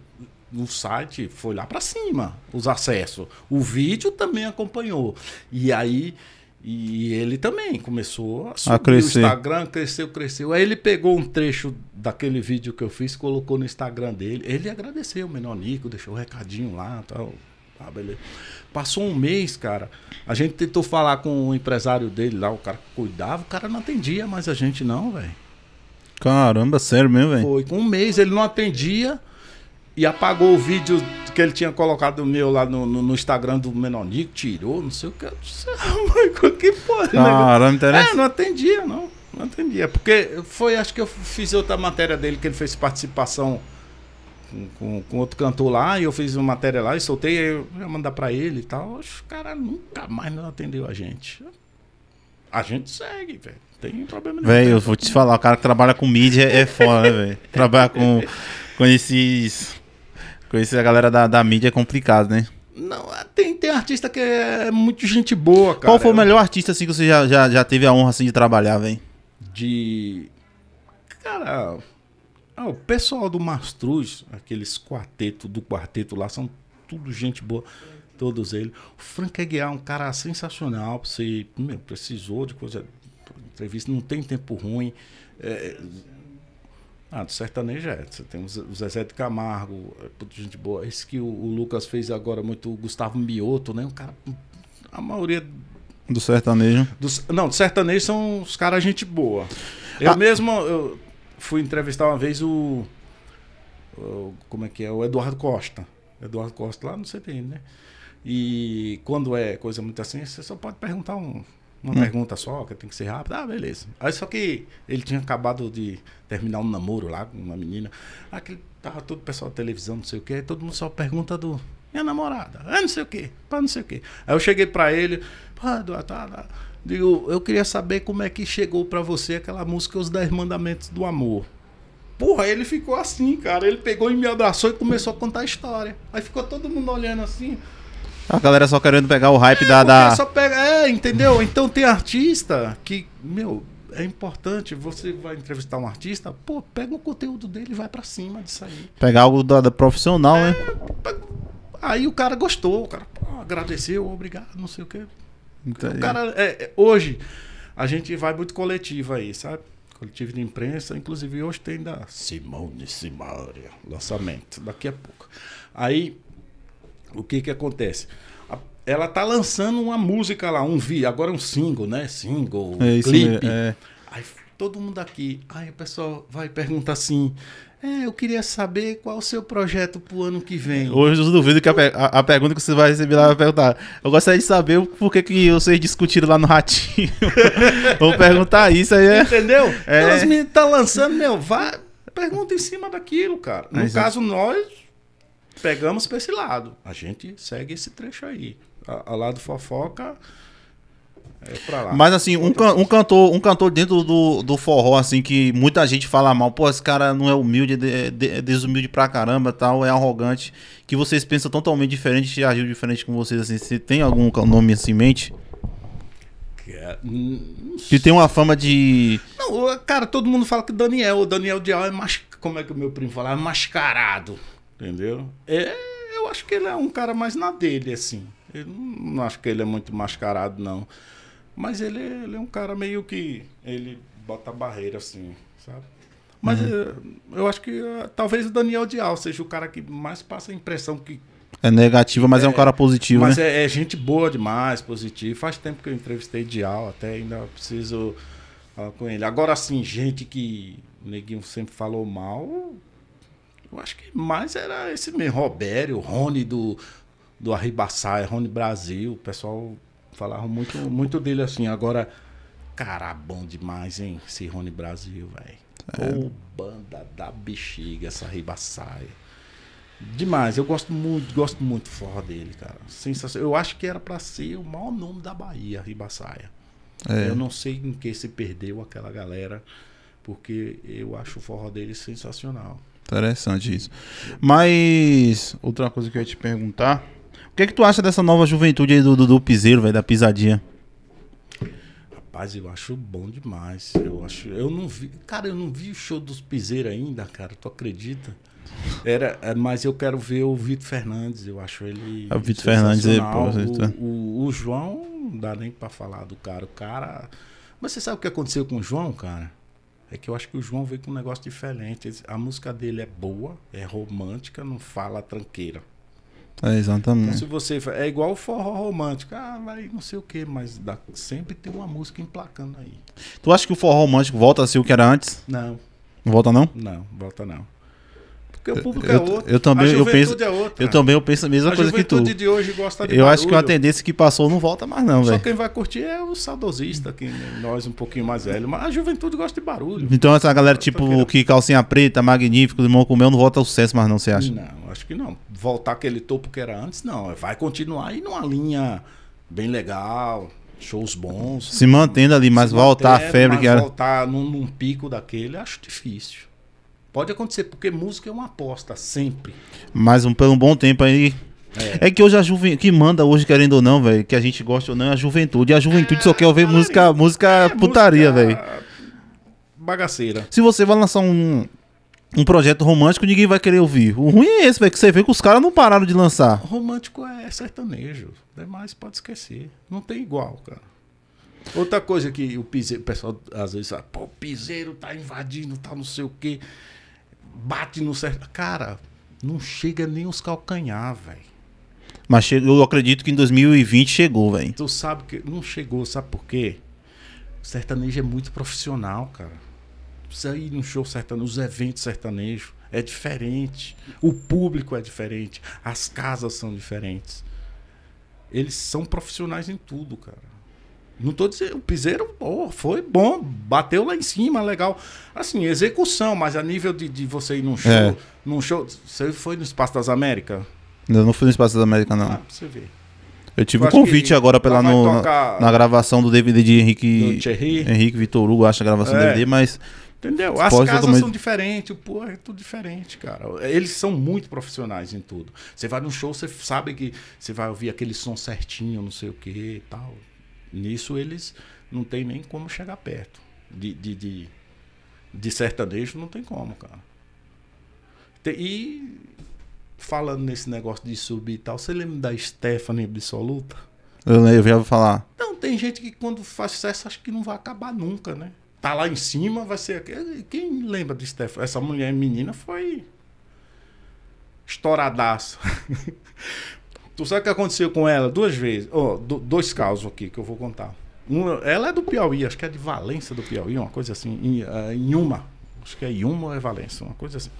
o site foi lá para cima, os acessos. O vídeo também acompanhou. E aí e ele também começou a subir a crescer. o Instagram, cresceu, cresceu. Aí ele pegou um trecho daquele vídeo que eu fiz, colocou no Instagram dele. Ele agradeceu o Menonico, deixou o um recadinho lá, tal. Tá, beleza. Passou um mês, cara. A gente tentou falar com o empresário dele lá, o cara que cuidava, o cara não atendia mais a gente não, velho. Caramba, sério mesmo, velho? Foi, com um mês ele não atendia e apagou o vídeo que ele tinha colocado meu lá no, no, no Instagram do Menonico, tirou, não sei o que. Mãe, ah, que porra, ah, não, interessa. É, não atendia, não. Não atendia. É porque foi, acho que eu fiz outra matéria dele que ele fez participação com, com, com outro cantor lá, e eu fiz uma matéria lá e soltei, aí eu ia mandar pra ele e tal. Os caras nunca mais não atendeu a gente. A gente segue, velho. Tem problema nenhum. Velho, eu vou te falar, o cara que trabalha com mídia é foda, né, <laughs> velho? Trabalha com, com esses com a galera da, da mídia é complicado, né? Não, é, tem, tem artista que é muito gente boa, cara. Qual foi o melhor artista assim que você já, já, já teve a honra assim, de trabalhar, velho? De. Cara. Ah, o pessoal do Mastruz, aqueles quarteto do quarteto lá, são tudo gente boa, todos eles. O Frank Aguiar é um cara sensacional. Você meu, precisou de coisa. Entrevista, não tem tempo ruim. É, ah, do sertanejo é. Você tem o Zezé de Camargo, é, puto, gente boa. Esse que o, o, Lucas fez agora muito, o Gustavo Mioto, né? O cara. A maioria. Do sertanejo? Do, não, do sertanejo são os caras gente boa. Eu ah. mesmo eu fui entrevistar uma vez o, o, Como é que é? O Eduardo Costa. Eduardo Costa lá no CTN, né? E quando é coisa muito assim, você só pode perguntar um, uma hum. pergunta só, que tem que ser rápido. Ah, beleza. Aí só que ele tinha acabado de terminar um namoro lá com uma menina. Aquele ah, tava todo o pessoal da televisão, não sei o quê. Aí todo mundo só pergunta do minha namorada, ah, não sei o quê, pá, não sei o quê. Aí eu cheguei para ele, pá, tá, tá. Digo, eu queria saber como é que chegou para você aquela música Os Dez Mandamentos do Amor. Porra, ele ficou assim, cara. Ele pegou e me abraçou e começou a contar a história. Aí ficou todo mundo olhando assim. A galera só querendo pegar o hype é, da. da... Só pega, é, entendeu? Então tem artista que, meu, é importante. Você vai entrevistar um artista, pô, pega o conteúdo dele e vai para cima disso aí. Pegar algo da, da profissional, é, né? Aí o cara gostou, o cara pô, agradeceu, obrigado, não sei o quê. Entendi. O cara, é, é, hoje, a gente vai muito coletivo aí, sabe? Coletivo de imprensa, inclusive hoje tem da Simone Simaria, lançamento, daqui a pouco. Aí o que que acontece? Ela tá lançando uma música lá, um vi agora um single, né? Single, é clipe. É. Aí todo mundo aqui, aí o pessoal vai perguntar assim, é, eu queria saber qual o seu projeto pro ano que vem. Hoje eu duvido que a, a, a pergunta que você vai receber lá vai perguntar. Eu gostaria de saber por que, que vocês discutiram lá no Ratinho. <laughs> Vou perguntar isso aí. É... Entendeu? É... Elas me tá lançando, meu, vai, pergunta em cima daquilo, cara. No Mas, é. caso, nós pegamos para esse lado. A gente segue esse trecho aí. A, a lado fofoca é pra lá. Mas assim, um, can, um, cantor, um cantor dentro do, do forró, assim, que muita gente fala mal, pô, esse cara não é humilde, é, é desumilde pra caramba tal, é arrogante. Que vocês pensam totalmente diferente e agiu diferente com vocês, assim. Você tem algum nome assim em mente? É, hum, que tem uma fama de. Não, cara, todo mundo fala que Daniel, o Daniel Dial é mais. Como é que o meu primo fala? É mascarado. Entendeu? É, eu acho que ele é um cara mais na dele, assim. Eu não acho que ele é muito mascarado, não. Mas ele, ele é um cara meio que. Ele bota barreira, assim, sabe? Mas uhum. eu, eh, eu, acho que eh, talvez o Daniel Dial seja o cara que mais passa a impressão que. É negativa, mas é, é um cara positivo. Mas né? é, é, gente boa demais, positivo. Faz tempo que eu entrevistei Dial, até ainda preciso falar com ele. Agora assim gente que o neguinho sempre falou mal, eu acho que mais era esse mesmo, Robério, Rony do, do Arribaçaia, é Rony Brasil. O pessoal falava muito, muito dele assim. Agora, cara, bom demais, hein? Esse Rony Brasil, velho. É. Ô, banda da bexiga, essa Arribaçaia. Demais, eu gosto muito, gosto muito forró dele, cara. Sensacional. Eu acho que era para ser o maior nome da Bahia, Ribaçaia. É. Eu não sei em que se perdeu aquela galera, porque eu acho o forró dele sensacional. Interessante isso. Mas, outra coisa que eu ia te perguntar. O que é que tu acha dessa nova juventude aí do, do, do piseiro, velho, da pisadinha? Rapaz, eu acho bom demais. Eu acho, eu não vi, cara, eu não vi o show dos piseiros ainda, cara. Tu acredita? Era, é, mas eu quero ver o Vitor Fernandes. Eu acho ele. É o Vitor Fernandes, é, pô, tá- o, o, o João não dá nem para falar do cara. O cara, mas você sabe o que aconteceu com o João, cara? É que eu acho que o João veio com um negócio diferente. A música dele é boa, é romântica, não fala tranqueira. É, exatamente. Então, se você é igual o forró romântico, ah, vai não sei o que, mas dá, sempre tem uma música emplacando aí. Tu acha que o forró romântico volta a ser o que era antes? Não. Não volta não? Não, volta não. Porque o público eu, é outro. Eu também, eu penso, é outra, Eu também eu penso a mesma a coisa que tu. de hoje gosta de Eu barulho. acho que uma tendência que passou não volta mais não, velho. Só quem vai curtir é o saudosista, que nós um pouquinho mais velho, mas a juventude gosta de barulho. Então essa galera tipo que calcinha preta, magnífico, limão com mel não volta ao sucesso mais não, você acha? Não, acho que não. Voltar aquele topo que era antes, não. Vai continuar e numa linha bem legal, shows bons. Se mantendo ali, mas voltar a febre que era. Voltar num, num, pico daquele, acho difícil. Pode acontecer, porque música é uma aposta, sempre. Mas um, por um bom tempo aí. É. é que hoje a juventude, que manda hoje, querendo ou não, velho, que a gente gosta ou não, é a juventude. E a juventude é, só quer ouvir música, é, música é, putaria, velho. Bagaceira. Se você vai lançar um, um projeto romântico, ninguém vai querer ouvir. O ruim é esse, velho, que você vê que os caras não pararam de lançar. Romântico é sertanejo. Demais pode esquecer. Não tem igual, cara. Outra coisa que o piseiro, o pessoal às vezes fala, pô, o piseiro tá invadindo, tá não sei o quê bate no certo. Cara, não chega nem os calcanhar, velho. Mas eu acredito que em 2020 chegou, velho. Tu sabe que não chegou, sabe por quê? O sertanejo é muito profissional, cara. Você ir num show sertanejo, os eventos sertanejos é diferente. O público é diferente. As casas são diferentes. Eles são profissionais em tudo, cara. Não tô dizendo, o Piseiro oh, foi bom, bateu lá em cima, legal. Assim, execução, mas a nível de, de você ir num é. show, é. num show. Você foi no Espaço das Américas? Eu não fui no Espaço das Américas, não. Ah, pra você ver. Eu tive eu um convite agora pela no, tocar... na, gravação do DVD de Henrique, Henrique Vitor Hugo, acho a gravação é. do DVD, mas. Entendeu? As é casas são diferentes, o pô, é tudo diferente, cara. Eles são muito profissionais em tudo. Você vai num show, você sabe que você vai ouvir aquele som certinho, não sei o que e tal. Nisso eles não tem nem como chegar perto. De, de, de, de sertanejo não tem como, cara. E falando nesse negócio de subir e tal, você lembra da Stephanie Absoluta? Eu lembro, já vou falar. Não, tem gente que quando faz sucesso acha que não vai acabar nunca, né? Tá lá em cima, vai ser. Quem lembra de Stephanie? Essa mulher menina foi estouradaço. <laughs> Tu sabe o que aconteceu com ela duas vezes? Oh, do, dois casos aqui que eu vou contar. Uma, ela é do Piauí, acho que é de Valença do Piauí, uma coisa assim. Em, eh, em uma. Acho que é Yuma ou é Valença, uma coisa assim.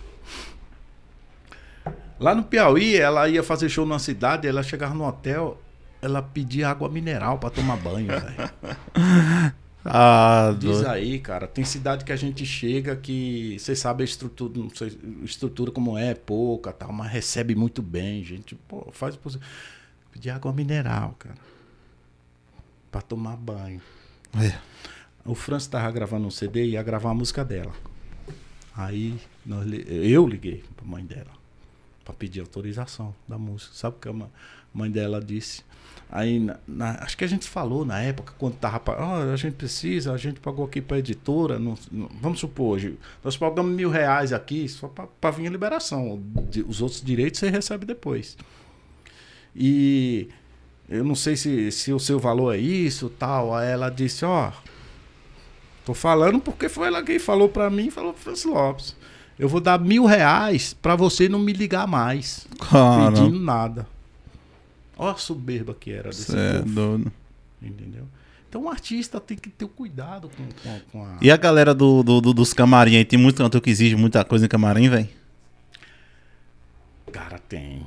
Lá no Piauí, ela ia fazer show numa cidade, ela chegava no hotel, ela pedia água mineral para tomar banho, velho. <laughs> Ah, Diz do... aí, cara. Tem cidade que a gente chega que você sabe a estrutura, não sei, estrutura como é, pouca, tal, mas recebe muito bem, gente. Pô, faz o possível. Pedir água mineral, cara. Pra tomar banho. É. O Francis tava gravando um CD e ia gravar a música dela. Aí nós, eu liguei pra mãe dela para pedir autorização da música. Sabe o que a mãe dela disse? Aí, na, na, acho que a gente falou na época, quando tava. Oh, a gente precisa, a gente pagou aqui para editora. Não, não, vamos supor, hoje, nós pagamos mil reais aqui só para vir a liberação. Os outros direitos você recebe depois. E eu não sei se, se o seu valor é isso tal. Aí ela disse: Ó, oh, tô falando porque foi ela quem falou para mim, falou pro Francis Lopes. Eu vou dar mil reais para você não me ligar mais. Pedindo nada. Olha a soberba que era desse é dono. Entendeu? Então o artista tem que ter cuidado com, com, com a. E a galera do, do, do, dos camarim aí, tem muito cantor que exige muita coisa em camarim, velho? Cara, tem.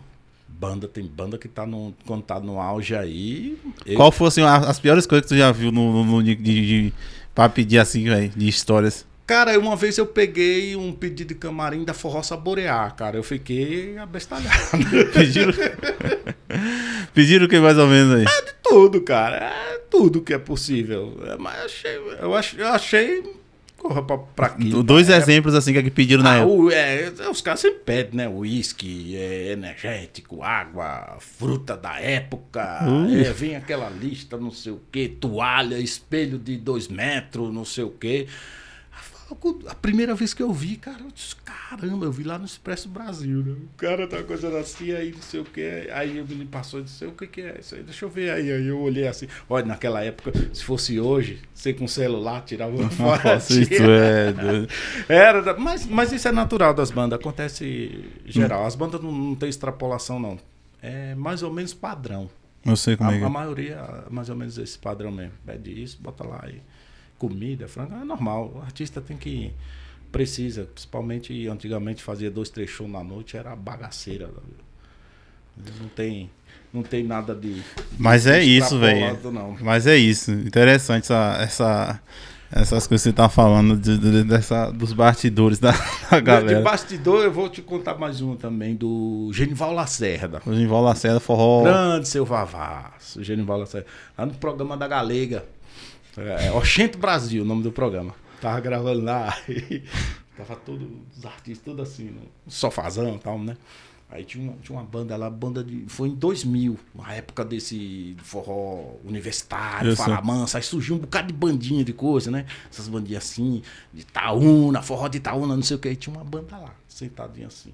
Banda, tem banda que tá no, quando tá no auge aí. Eu... Qual foi assim, as piores coisas que tu já viu no, no, no de, de, de, pra pedir assim, velho, de histórias? Cara, uma vez eu peguei um pedido de camarim da Forró Saborear, cara. Eu fiquei abestalhado. <laughs> Pediram... Pediram o que mais ou menos aí? É de tudo, cara. É tudo que é possível. É, mas eu achei... Eu achei, eu achei... Corra pra, pra aqui, Dois né? exemplos assim é que pediram na ah, época. O, é, os caras sempre pedem, né? Uísque, é, energético, água, fruta da época. É, vem aquela lista, não sei o quê, toalha, espelho de dois metros, não sei o quê. A primeira vez que eu vi, cara, eu disse, caramba, eu vi lá no Expresso Brasil, né? O cara tá coisa assim, aí não sei o que, aí ele passou e disse, o que que é isso aí? Deixa eu ver aí. Aí eu olhei assim, olha, naquela época, se fosse hoje, você com celular tirava uma <laughs> foto. isso é Era, mas, mas isso é natural das bandas, acontece geral. Hum. As bandas não, não tem extrapolação, não. É mais ou menos padrão. Eu sei como a, é. é. A maioria, mais ou menos esse padrão mesmo. Pede isso, bota lá aí. E comida, frango, é normal. O artista tem que. Precisa, principalmente antigamente fazia dois, três shows na noite, era bagaceira. Não tem, não tem nada de. Mas de é isso, velho. Mas é isso. Interessante essa, essa, essas coisas que você tá falando de, de, dessa, dos bastidores da, <laughs> da galera. De bastidor, eu vou te contar mais um também, do Genival Lacerda. O Genival Lacerda, forró. Grande seu Vavás. Genival Lacerda. Lá no programa da Galega. É, é, Oxente Brasil, o nome do programa. Tava gravando lá <laughs> e tava todos os artistas todos assim, no né? sofazão e tal, né? Aí tinha uma, tinha uma banda lá, banda de. Foi em 2000, na época desse forró universitário, Faramansa. Aí surgiu um bocado de bandinha de coisa, né? Essas bandinhas assim, de Itaúna, forró de Itaúna, não sei o que. Aí tinha uma banda lá, sentadinha assim.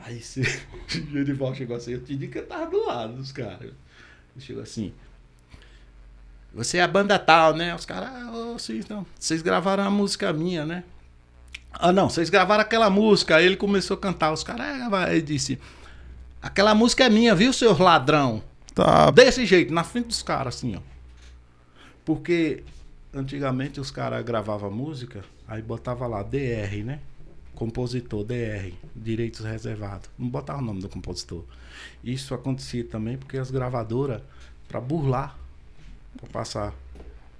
Aí você. <laughs> o Genival chegou assim, eu te digo que eu tava do lado dos caras. Chegou assim, você é a banda tal, né? Os caras, ah, oh, vocês, vocês gravaram a música minha, né? Ah, não, vocês gravaram aquela música. Aí ele começou a cantar. Os caras, ah, ele disse: Aquela música é minha, viu, seu ladrão? Tá. Desse jeito, na frente dos caras, assim, ó. Porque antigamente os caras gravavam música, aí botava lá DR, né? Compositor, DR, direitos reservados. Não botava o nome do compositor. Isso acontecia também porque as gravadoras, para burlar vou passar.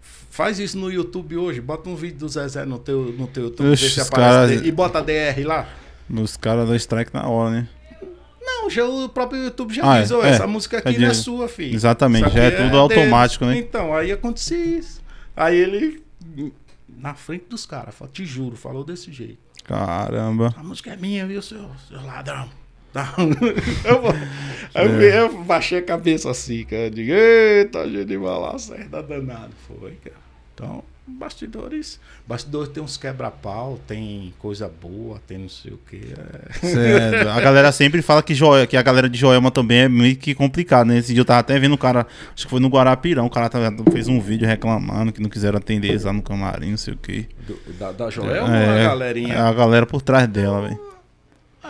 Faz isso no YouTube hoje. Bota um vídeo do Zezé no teu, no teu YouTube. Oxe, se aparece cara... E bota DR lá. Nos caras dão strike na hora, né? Não, já, o próprio YouTube já ah, é, é. essa música aqui é de... não é sua, filho. Exatamente, já é, é tudo é automático, dele. né? Então, aí acontecia isso. Aí ele, na frente dos caras, te juro, falou desse jeito. Caramba. A música é minha, viu, seu, seu ladrão? Tá. Eu, é. eu, baixei a cabeça assim, cara. Eu digo, eita, lá, Lacerda danado. Foi, cara. Então, bastidores. Bastidores tem uns quebra-pau, tem coisa boa, tem não sei o quê. É... é a galera sempre fala que, Joel, que a galera de Joelma também é meio que complicado, né? Esse dia eu tava até vendo um cara, acho que foi no Guarapirão, o cara fez um vídeo reclamando que não quiseram atender eles lá no camarim, não sei o quê. Do, da, da Joelma é, ou a galerinha? É a galera por trás dela, velho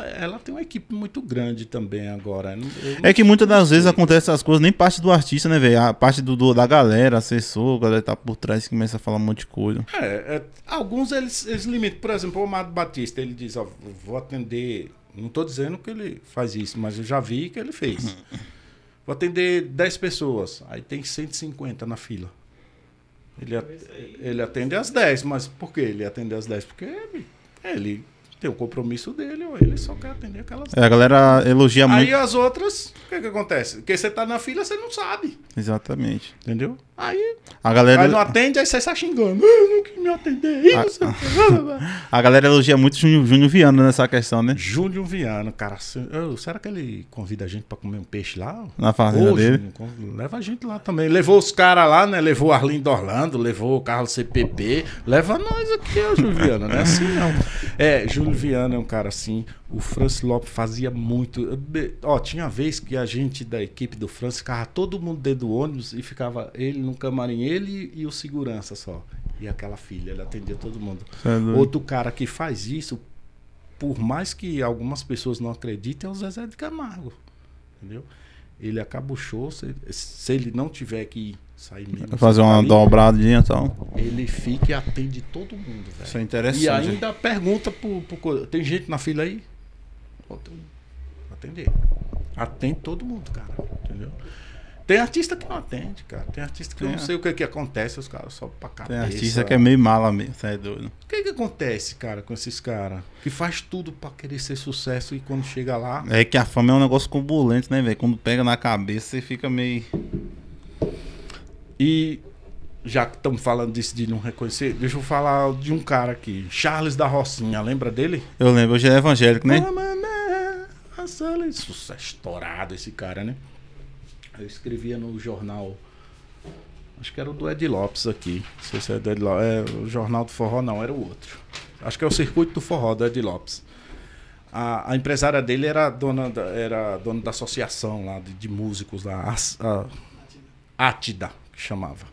ela tem uma equipe muito grande também agora. é que muitas das vezes acontece essas coisas, nem parte do artista, né, velho? A parte do, do, da galera, assessor, a galera tá por trás que começa a falar um monte de coisa. É, é alguns eles, eles limitam. Por exemplo, o Amado Batista, ele diz, ó, vou atender. Não tô dizendo que ele faz isso, mas eu já vi que ele fez. Uhum. Vou atender 10 pessoas. Aí tem 150 na fila. Ele, ele atende às 10, mas por que ele atende às 10? Porque ele, ele tem o compromisso dele, ou ele só quer atender aquelas. É, a galera elogia aí muito. Aí as outras, o que, que acontece? Porque você tá na fila, você não sabe. Exatamente. Entendeu? Aí a galera aí não atende, aí você sai xingando. Eu não quis me atender. A... <laughs> a galera elogia muito Júnior, Júnior Viano nessa questão, né? Júnior Viano, cara. Será que ele convida a gente pra comer um peixe lá? Na fazenda Ô, dele? Júnior, leva a gente lá também. Levou os caras lá, né? Levou o Arlindo Orlando, levou o Carlos CPP. Leva nós aqui, ó, Júnior Viano. Não é assim, não. É, Júnior Viano é um cara assim. O Francis Lopes fazia muito. Ó, tinha vez que a gente da equipe do Francis ficava todo mundo dentro do ônibus e ficava ele no camarim ele e o segurança só. E aquela filha, ele atendia todo mundo. É Outro cara que faz isso, por mais que algumas pessoas não acreditem, é o Zezé de Camargo. Entendeu? Ele acabou se, se ele não tiver que sair mesmo. Fazer tá uma dobradinha e então? tal. Ele fica e atende todo mundo, velho. Isso é interessante. E ainda pergunta pro, pro. Tem gente na fila aí? Pô, atender. Atende todo mundo, cara. Entendeu? Tem artista que não atende, cara. Tem artista que tem, eu não sei o que, é que acontece, os caras só pra cabeça. Tem artista que é meio mala mesmo, você é doido. O que, é que acontece, cara, com esses caras? Que faz tudo pra querer ser sucesso e quando chega lá. É que a fama é um negócio combulante, né, velho? Quando pega na cabeça, você fica meio. E já que estamos falando disso de não reconhecer, deixa eu falar de um cara aqui, Charles da Rocinha, lembra dele? Eu lembro, hoje é evangélico, né? né? É sucesso estourado esse cara, né? Eu escrevia no jornal. Acho que era o do Ed Lopes aqui. Não sei se é do Ed Lopes. É, o Jornal do Forró, não, era o outro. Acho que é o Circuito do Forró, do Ed Lopes. A, a empresária dele era dona da, era dona da associação lá de, de músicos lá, a, a, Atida, que chamava.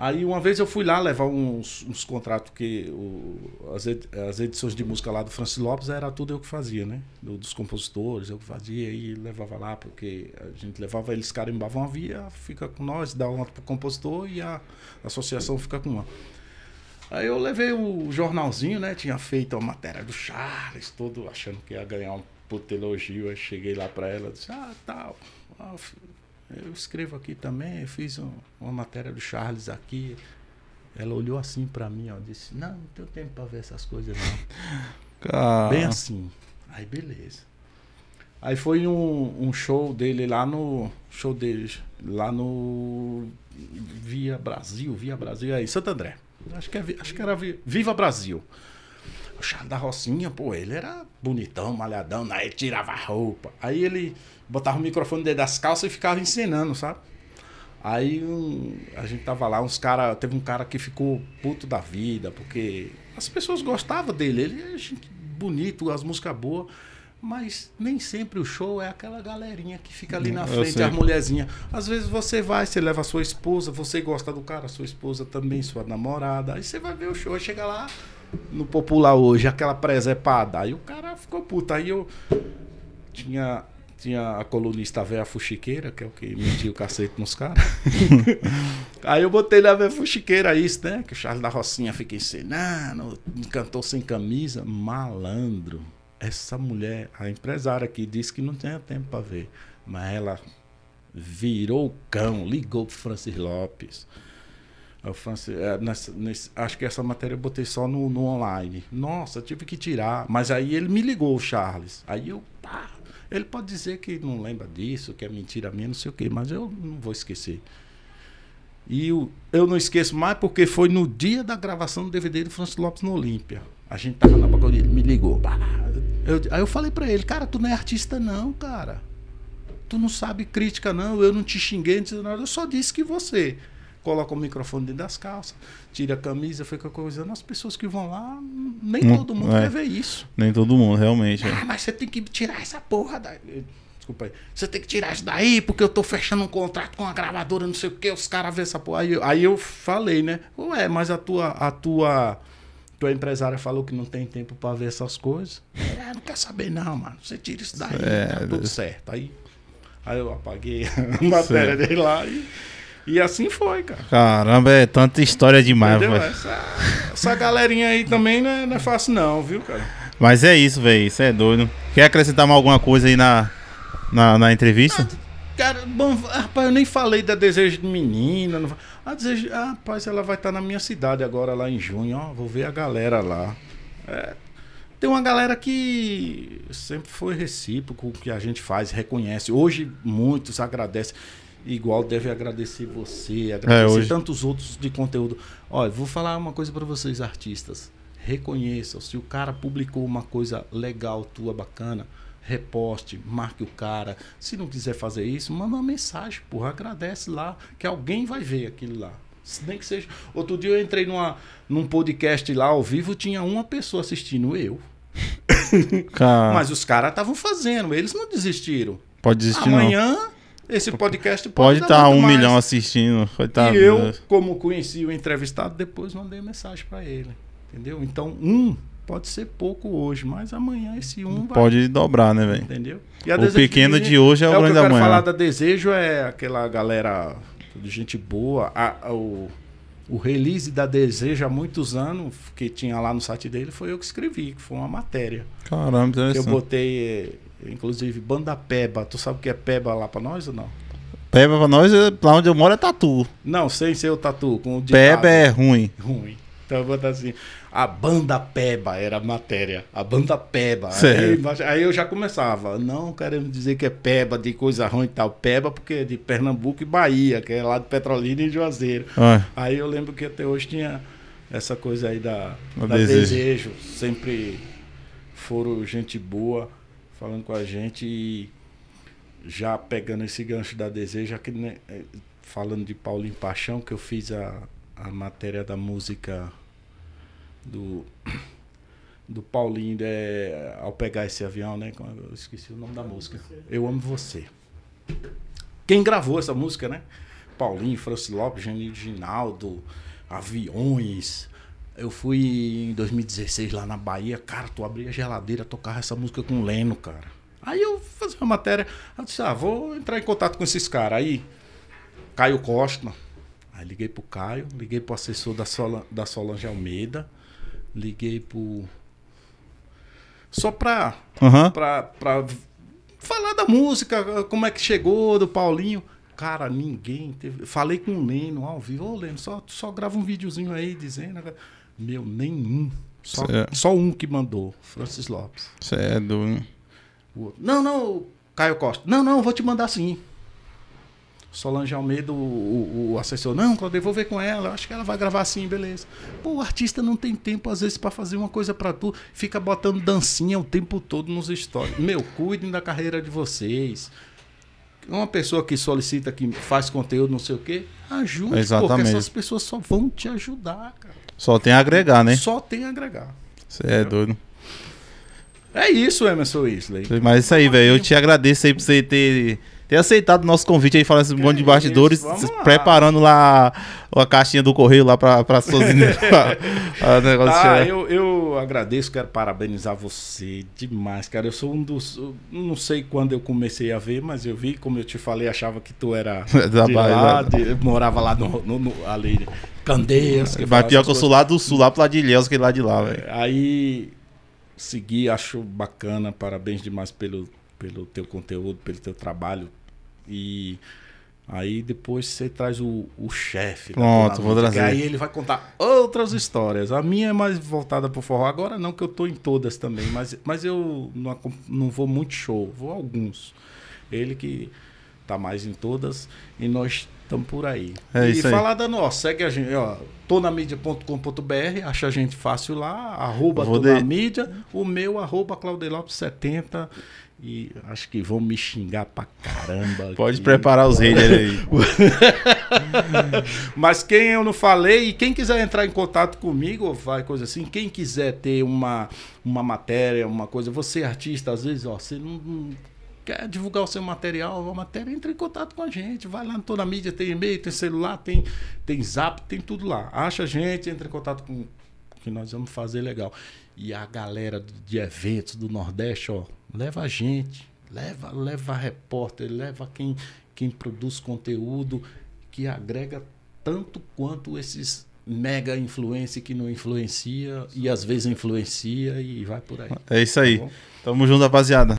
Aí uma vez eu fui lá levar uns, uns contratos que o, as, ed, as, edições de música lá do Francis Lopes era tudo eu que fazia, né? Do, dos compositores, eu que fazia e levava lá, porque a gente levava eles carimbavam a via, fica com nós, dá uma pro compositor e a, associação fica com uma. Aí eu levei o jornalzinho, né? Tinha feito a matéria do Charles, todo achando que ia ganhar um puto elogio. Aí cheguei lá para ela, disse, ah, tal. Ah, eu escrevo aqui também, eu fiz um, uma matéria do Charles aqui. Ela olhou assim para mim, ó, disse: "Não, não tenho tempo para ver essas coisas não". <laughs> Cara. Bem assim. Aí beleza. Aí foi um, um, show dele lá no show dele lá no Via Brasil, Via Brasil aí, Santo André. Acho que, é, acho que era Viva Brasil. O Charles da Rocinha, pô, ele era bonitão, malhadão, aí tirava a roupa. Aí ele botava o microfone dentro das calças e ficava ensinando, sabe? Aí um, a gente tava lá, uns cara, teve um cara que ficou puto da vida, porque as pessoas gostavam dele, ele é gente bonito, as músicas boas, mas nem sempre o show é aquela galerinha que fica ali na frente, as mulherzinhas. Às vezes você vai, você leva a sua esposa, você gosta do cara, sua esposa também, sua namorada, aí você vai ver o show, chega lá no popular hoje, aquela presepada, aí o cara ficou puto, aí eu tinha tinha a colunista Véia Fuxiqueira, que é o que metia o cacete nos caras. <laughs> aí eu botei na Véia Fuxiqueira é isso, né? Que o Charles da Rocinha fica ensinando, cantou sem camisa. Malandro. Essa mulher, a empresária aqui, disse que não tinha tempo para ver. Mas ela virou o cão, ligou pro Francis Lopes. Eu, Francis, é, nessa, nesse, acho que essa matéria eu botei só no, no online. Nossa, tive que tirar. Mas aí ele me ligou, o Charles. Aí eu pá, ele pode dizer que não lembra disso, que é mentira minha, não sei o quê, mas eu não vou esquecer. E eu, eu não esqueço mais porque foi no dia da gravação do DVD do Francisco Lopes no Olímpia. A gente tava na bagunça, ele me ligou. Eu, aí eu falei para ele, cara, tu não é artista não, cara. Tu não sabe crítica não, eu não te xinguei, não sei nada, eu só disse que você coloca o microfone dentro das calças, tira a camisa, fica coisando. As pessoas que vão lá, nem todo mundo é, quer ver isso. Nem todo mundo, realmente. É. Ah, é. mas você tem que tirar essa porra da. Desculpa aí. Você tem que tirar isso daí, porque eu tô fechando um contrato com a gravadora, não sei o que, os caras vê essa porra. Aí, aí eu falei, né? Ué, mas a tua. A tua tua empresária falou que não tem tempo para ver essas coisas. É, não quer saber não, mano. Você tira isso daí, é, tá tudo certo. Aí, aí eu apaguei <laughs> a matéria dele lá e e assim foi, cara. Caramba, é tanta história demais, velho. Essa, essa galerinha aí também não é, não é fácil, não, viu, cara? Mas é isso, velho. Isso é doido. Quer acrescentar mais alguma coisa aí na, na, na entrevista? Ah, cara, bom, rapaz, eu nem falei da desejo de menina. Não... A desejo, ah, rapaz, ela vai estar tá na minha cidade agora, lá em junho. Ó, vou ver a galera lá. É, tem uma galera que sempre foi recíproco o que a gente faz, reconhece. Hoje muitos agradecem igual deve agradecer você, é, agradecer é, hoje... tantos outros de conteúdo. Olha, vou falar uma coisa para vocês, artistas. Reconheçam, se o cara publicou uma coisa legal, tua, bacana, reposte, marque o cara. Se não quiser fazer isso, manda uma mensagem, porra, agradece lá, que alguém vai ver aquilo lá. Nem que seja. Outro dia eu entrei numa, num podcast lá ao vivo, tinha uma pessoa assistindo, eu. <laughs> Mas os caras estavam fazendo, eles não desistiram. Pode desistir Amanhã, não. Esse podcast pode estar tá um mais. milhão assistindo. Pode tá... E eu, como conheci o entrevistado, depois mandei mensagem para ele. Entendeu? Então, um pode ser pouco hoje, mas amanhã esse um vai... Pode dobrar, né, velho? Entendeu? o pequeno de, hoje é o grande da manhã. O que eu quero amanhã. falar da Desejo é aquela galera de gente boa. A, a, o, o release da Desejo há muitos anos, que tinha lá no site dele, foi eu que escrevi, que foi uma matéria. Caramba, interessante. Eu botei Inclusive, banda Peba. Tu sabe o que é Peba lá pra nós ou não? Peba pra nós, é, lá onde eu moro é tatu. Não, sem ser o tatu. Com o Peba é ruim. Ruim. Então vou dar assim. A banda Peba era a matéria. A banda Peba. Aí, aí, eu já começava. Não queremos dizer que é Peba de coisa ruim e tal. Peba porque é de Pernambuco e Bahia, que é lá de Petrolina e Juazeiro. Ah. Aí eu lembro que até hoje tinha essa coisa aí da, da desejo. desejo. Sempre foram gente boa falando com a gente e já pegando esse gancho da Desejo, aqui, né, é, falando de Paulo em Paixão, que eu fiz a, a matéria da música do do Paulinho é, ao pegar esse avião, né? Eu esqueci o nome da música. Eu amo você. Quem gravou essa música, né? Paulinho, Francis Lopes, Janine Ginaldo, Aviões, eu fui em 2016 lá na Bahia, cara, tu abria a geladeira, tocava essa música com o Leno, cara. Aí eu fazia uma matéria, eu disse, ah, vou entrar em contato com esses caras. Aí, Caio Costa, aí liguei pro Caio, liguei pro assessor da, da Solange Almeida, liguei pro... Só pra, uhum. pra, pra falar da música, como é que chegou, do Paulinho cara, ninguém teve. Falei com o Leno ao vivo, ô Leno, só, só grava um videozinho aí dizendo. Né? Meu, nenhum. Só, é- só um que mandou, Francis Lopes. Cedo é Não, não, Caio Costa. Não, não, vou te mandar sim. Solange Almeida, o, o, o assessor, não, Claudio, vou ver com ela, acho que ela vai gravar sim, beleza. Pô, o artista não tem tempo, às vezes, para fazer uma coisa para tu, fica botando dancinha o tempo todo nos stories. Meu, cuidem da carreira de vocês. Uma pessoa que solicita, que faz conteúdo, não sei o quê, ajude, Exatamente. porque essas pessoas só vão te ajudar, cara. Só tem a agregar, né? Só tem a agregar. Você é doido. É isso, Emerson Isley. Mas isso aí, velho. Eu te agradeço aí por você ter ter aceitado o nosso convite aí, falando esse que monte de bastidores, isso, preparando lá a caixinha do correio lá para as suas. <laughs> pra, tá, eu, eu agradeço, quero parabenizar você demais, cara. Eu sou um dos. Não sei quando eu comecei a ver, mas eu vi, como eu te falei, achava que tu era. <laughs> da de lá, de, morava lá no, no, no, ali, Candeias. Que mas pior que eu sou lá do sul, lá pro lado de Ilhéus, que é lá de lá, velho. É, aí segui, acho bacana, parabéns demais pelo, pelo teu conteúdo, pelo teu trabalho, e aí depois você traz o, o chefe. Pronto, vou trazer. Aí ele vai contar outras histórias. A minha é mais voltada pro forró. Agora não, que eu tô em todas também, mas, mas eu não, não vou muito show, vou alguns. Ele que tá mais em todas e nós estamos por aí. É e falar da nossa, segue a gente, ó, tonamídia.com.br, acha a gente fácil lá, arroba tonamídia, de... o meu arroba claudelopes70 e acho que vão me xingar pra caramba. <laughs> Pode preparar os haters aí. <laughs> Mas quem eu não falei, e quem quiser entrar em contato comigo, vai coisa assim, quem quiser ter uma, uma matéria, uma coisa, você é artista, às vezes, ó, você não, não quer divulgar o seu material, a matéria, entra em contato com a gente. Vai lá toda a mídia, tem e-mail, tem celular, tem, tem zap, tem tudo lá. Acha a gente, entra em contato com que nós vamos fazer legal. E a galera de eventos do Nordeste, ó, Leva a gente, leva, leva repórter, leva quem, quem produz conteúdo que agrega tanto quanto esses mega influência que não influencia e às vezes influencia e vai por aí. É isso aí. Tá Tamo junto, rapaziada.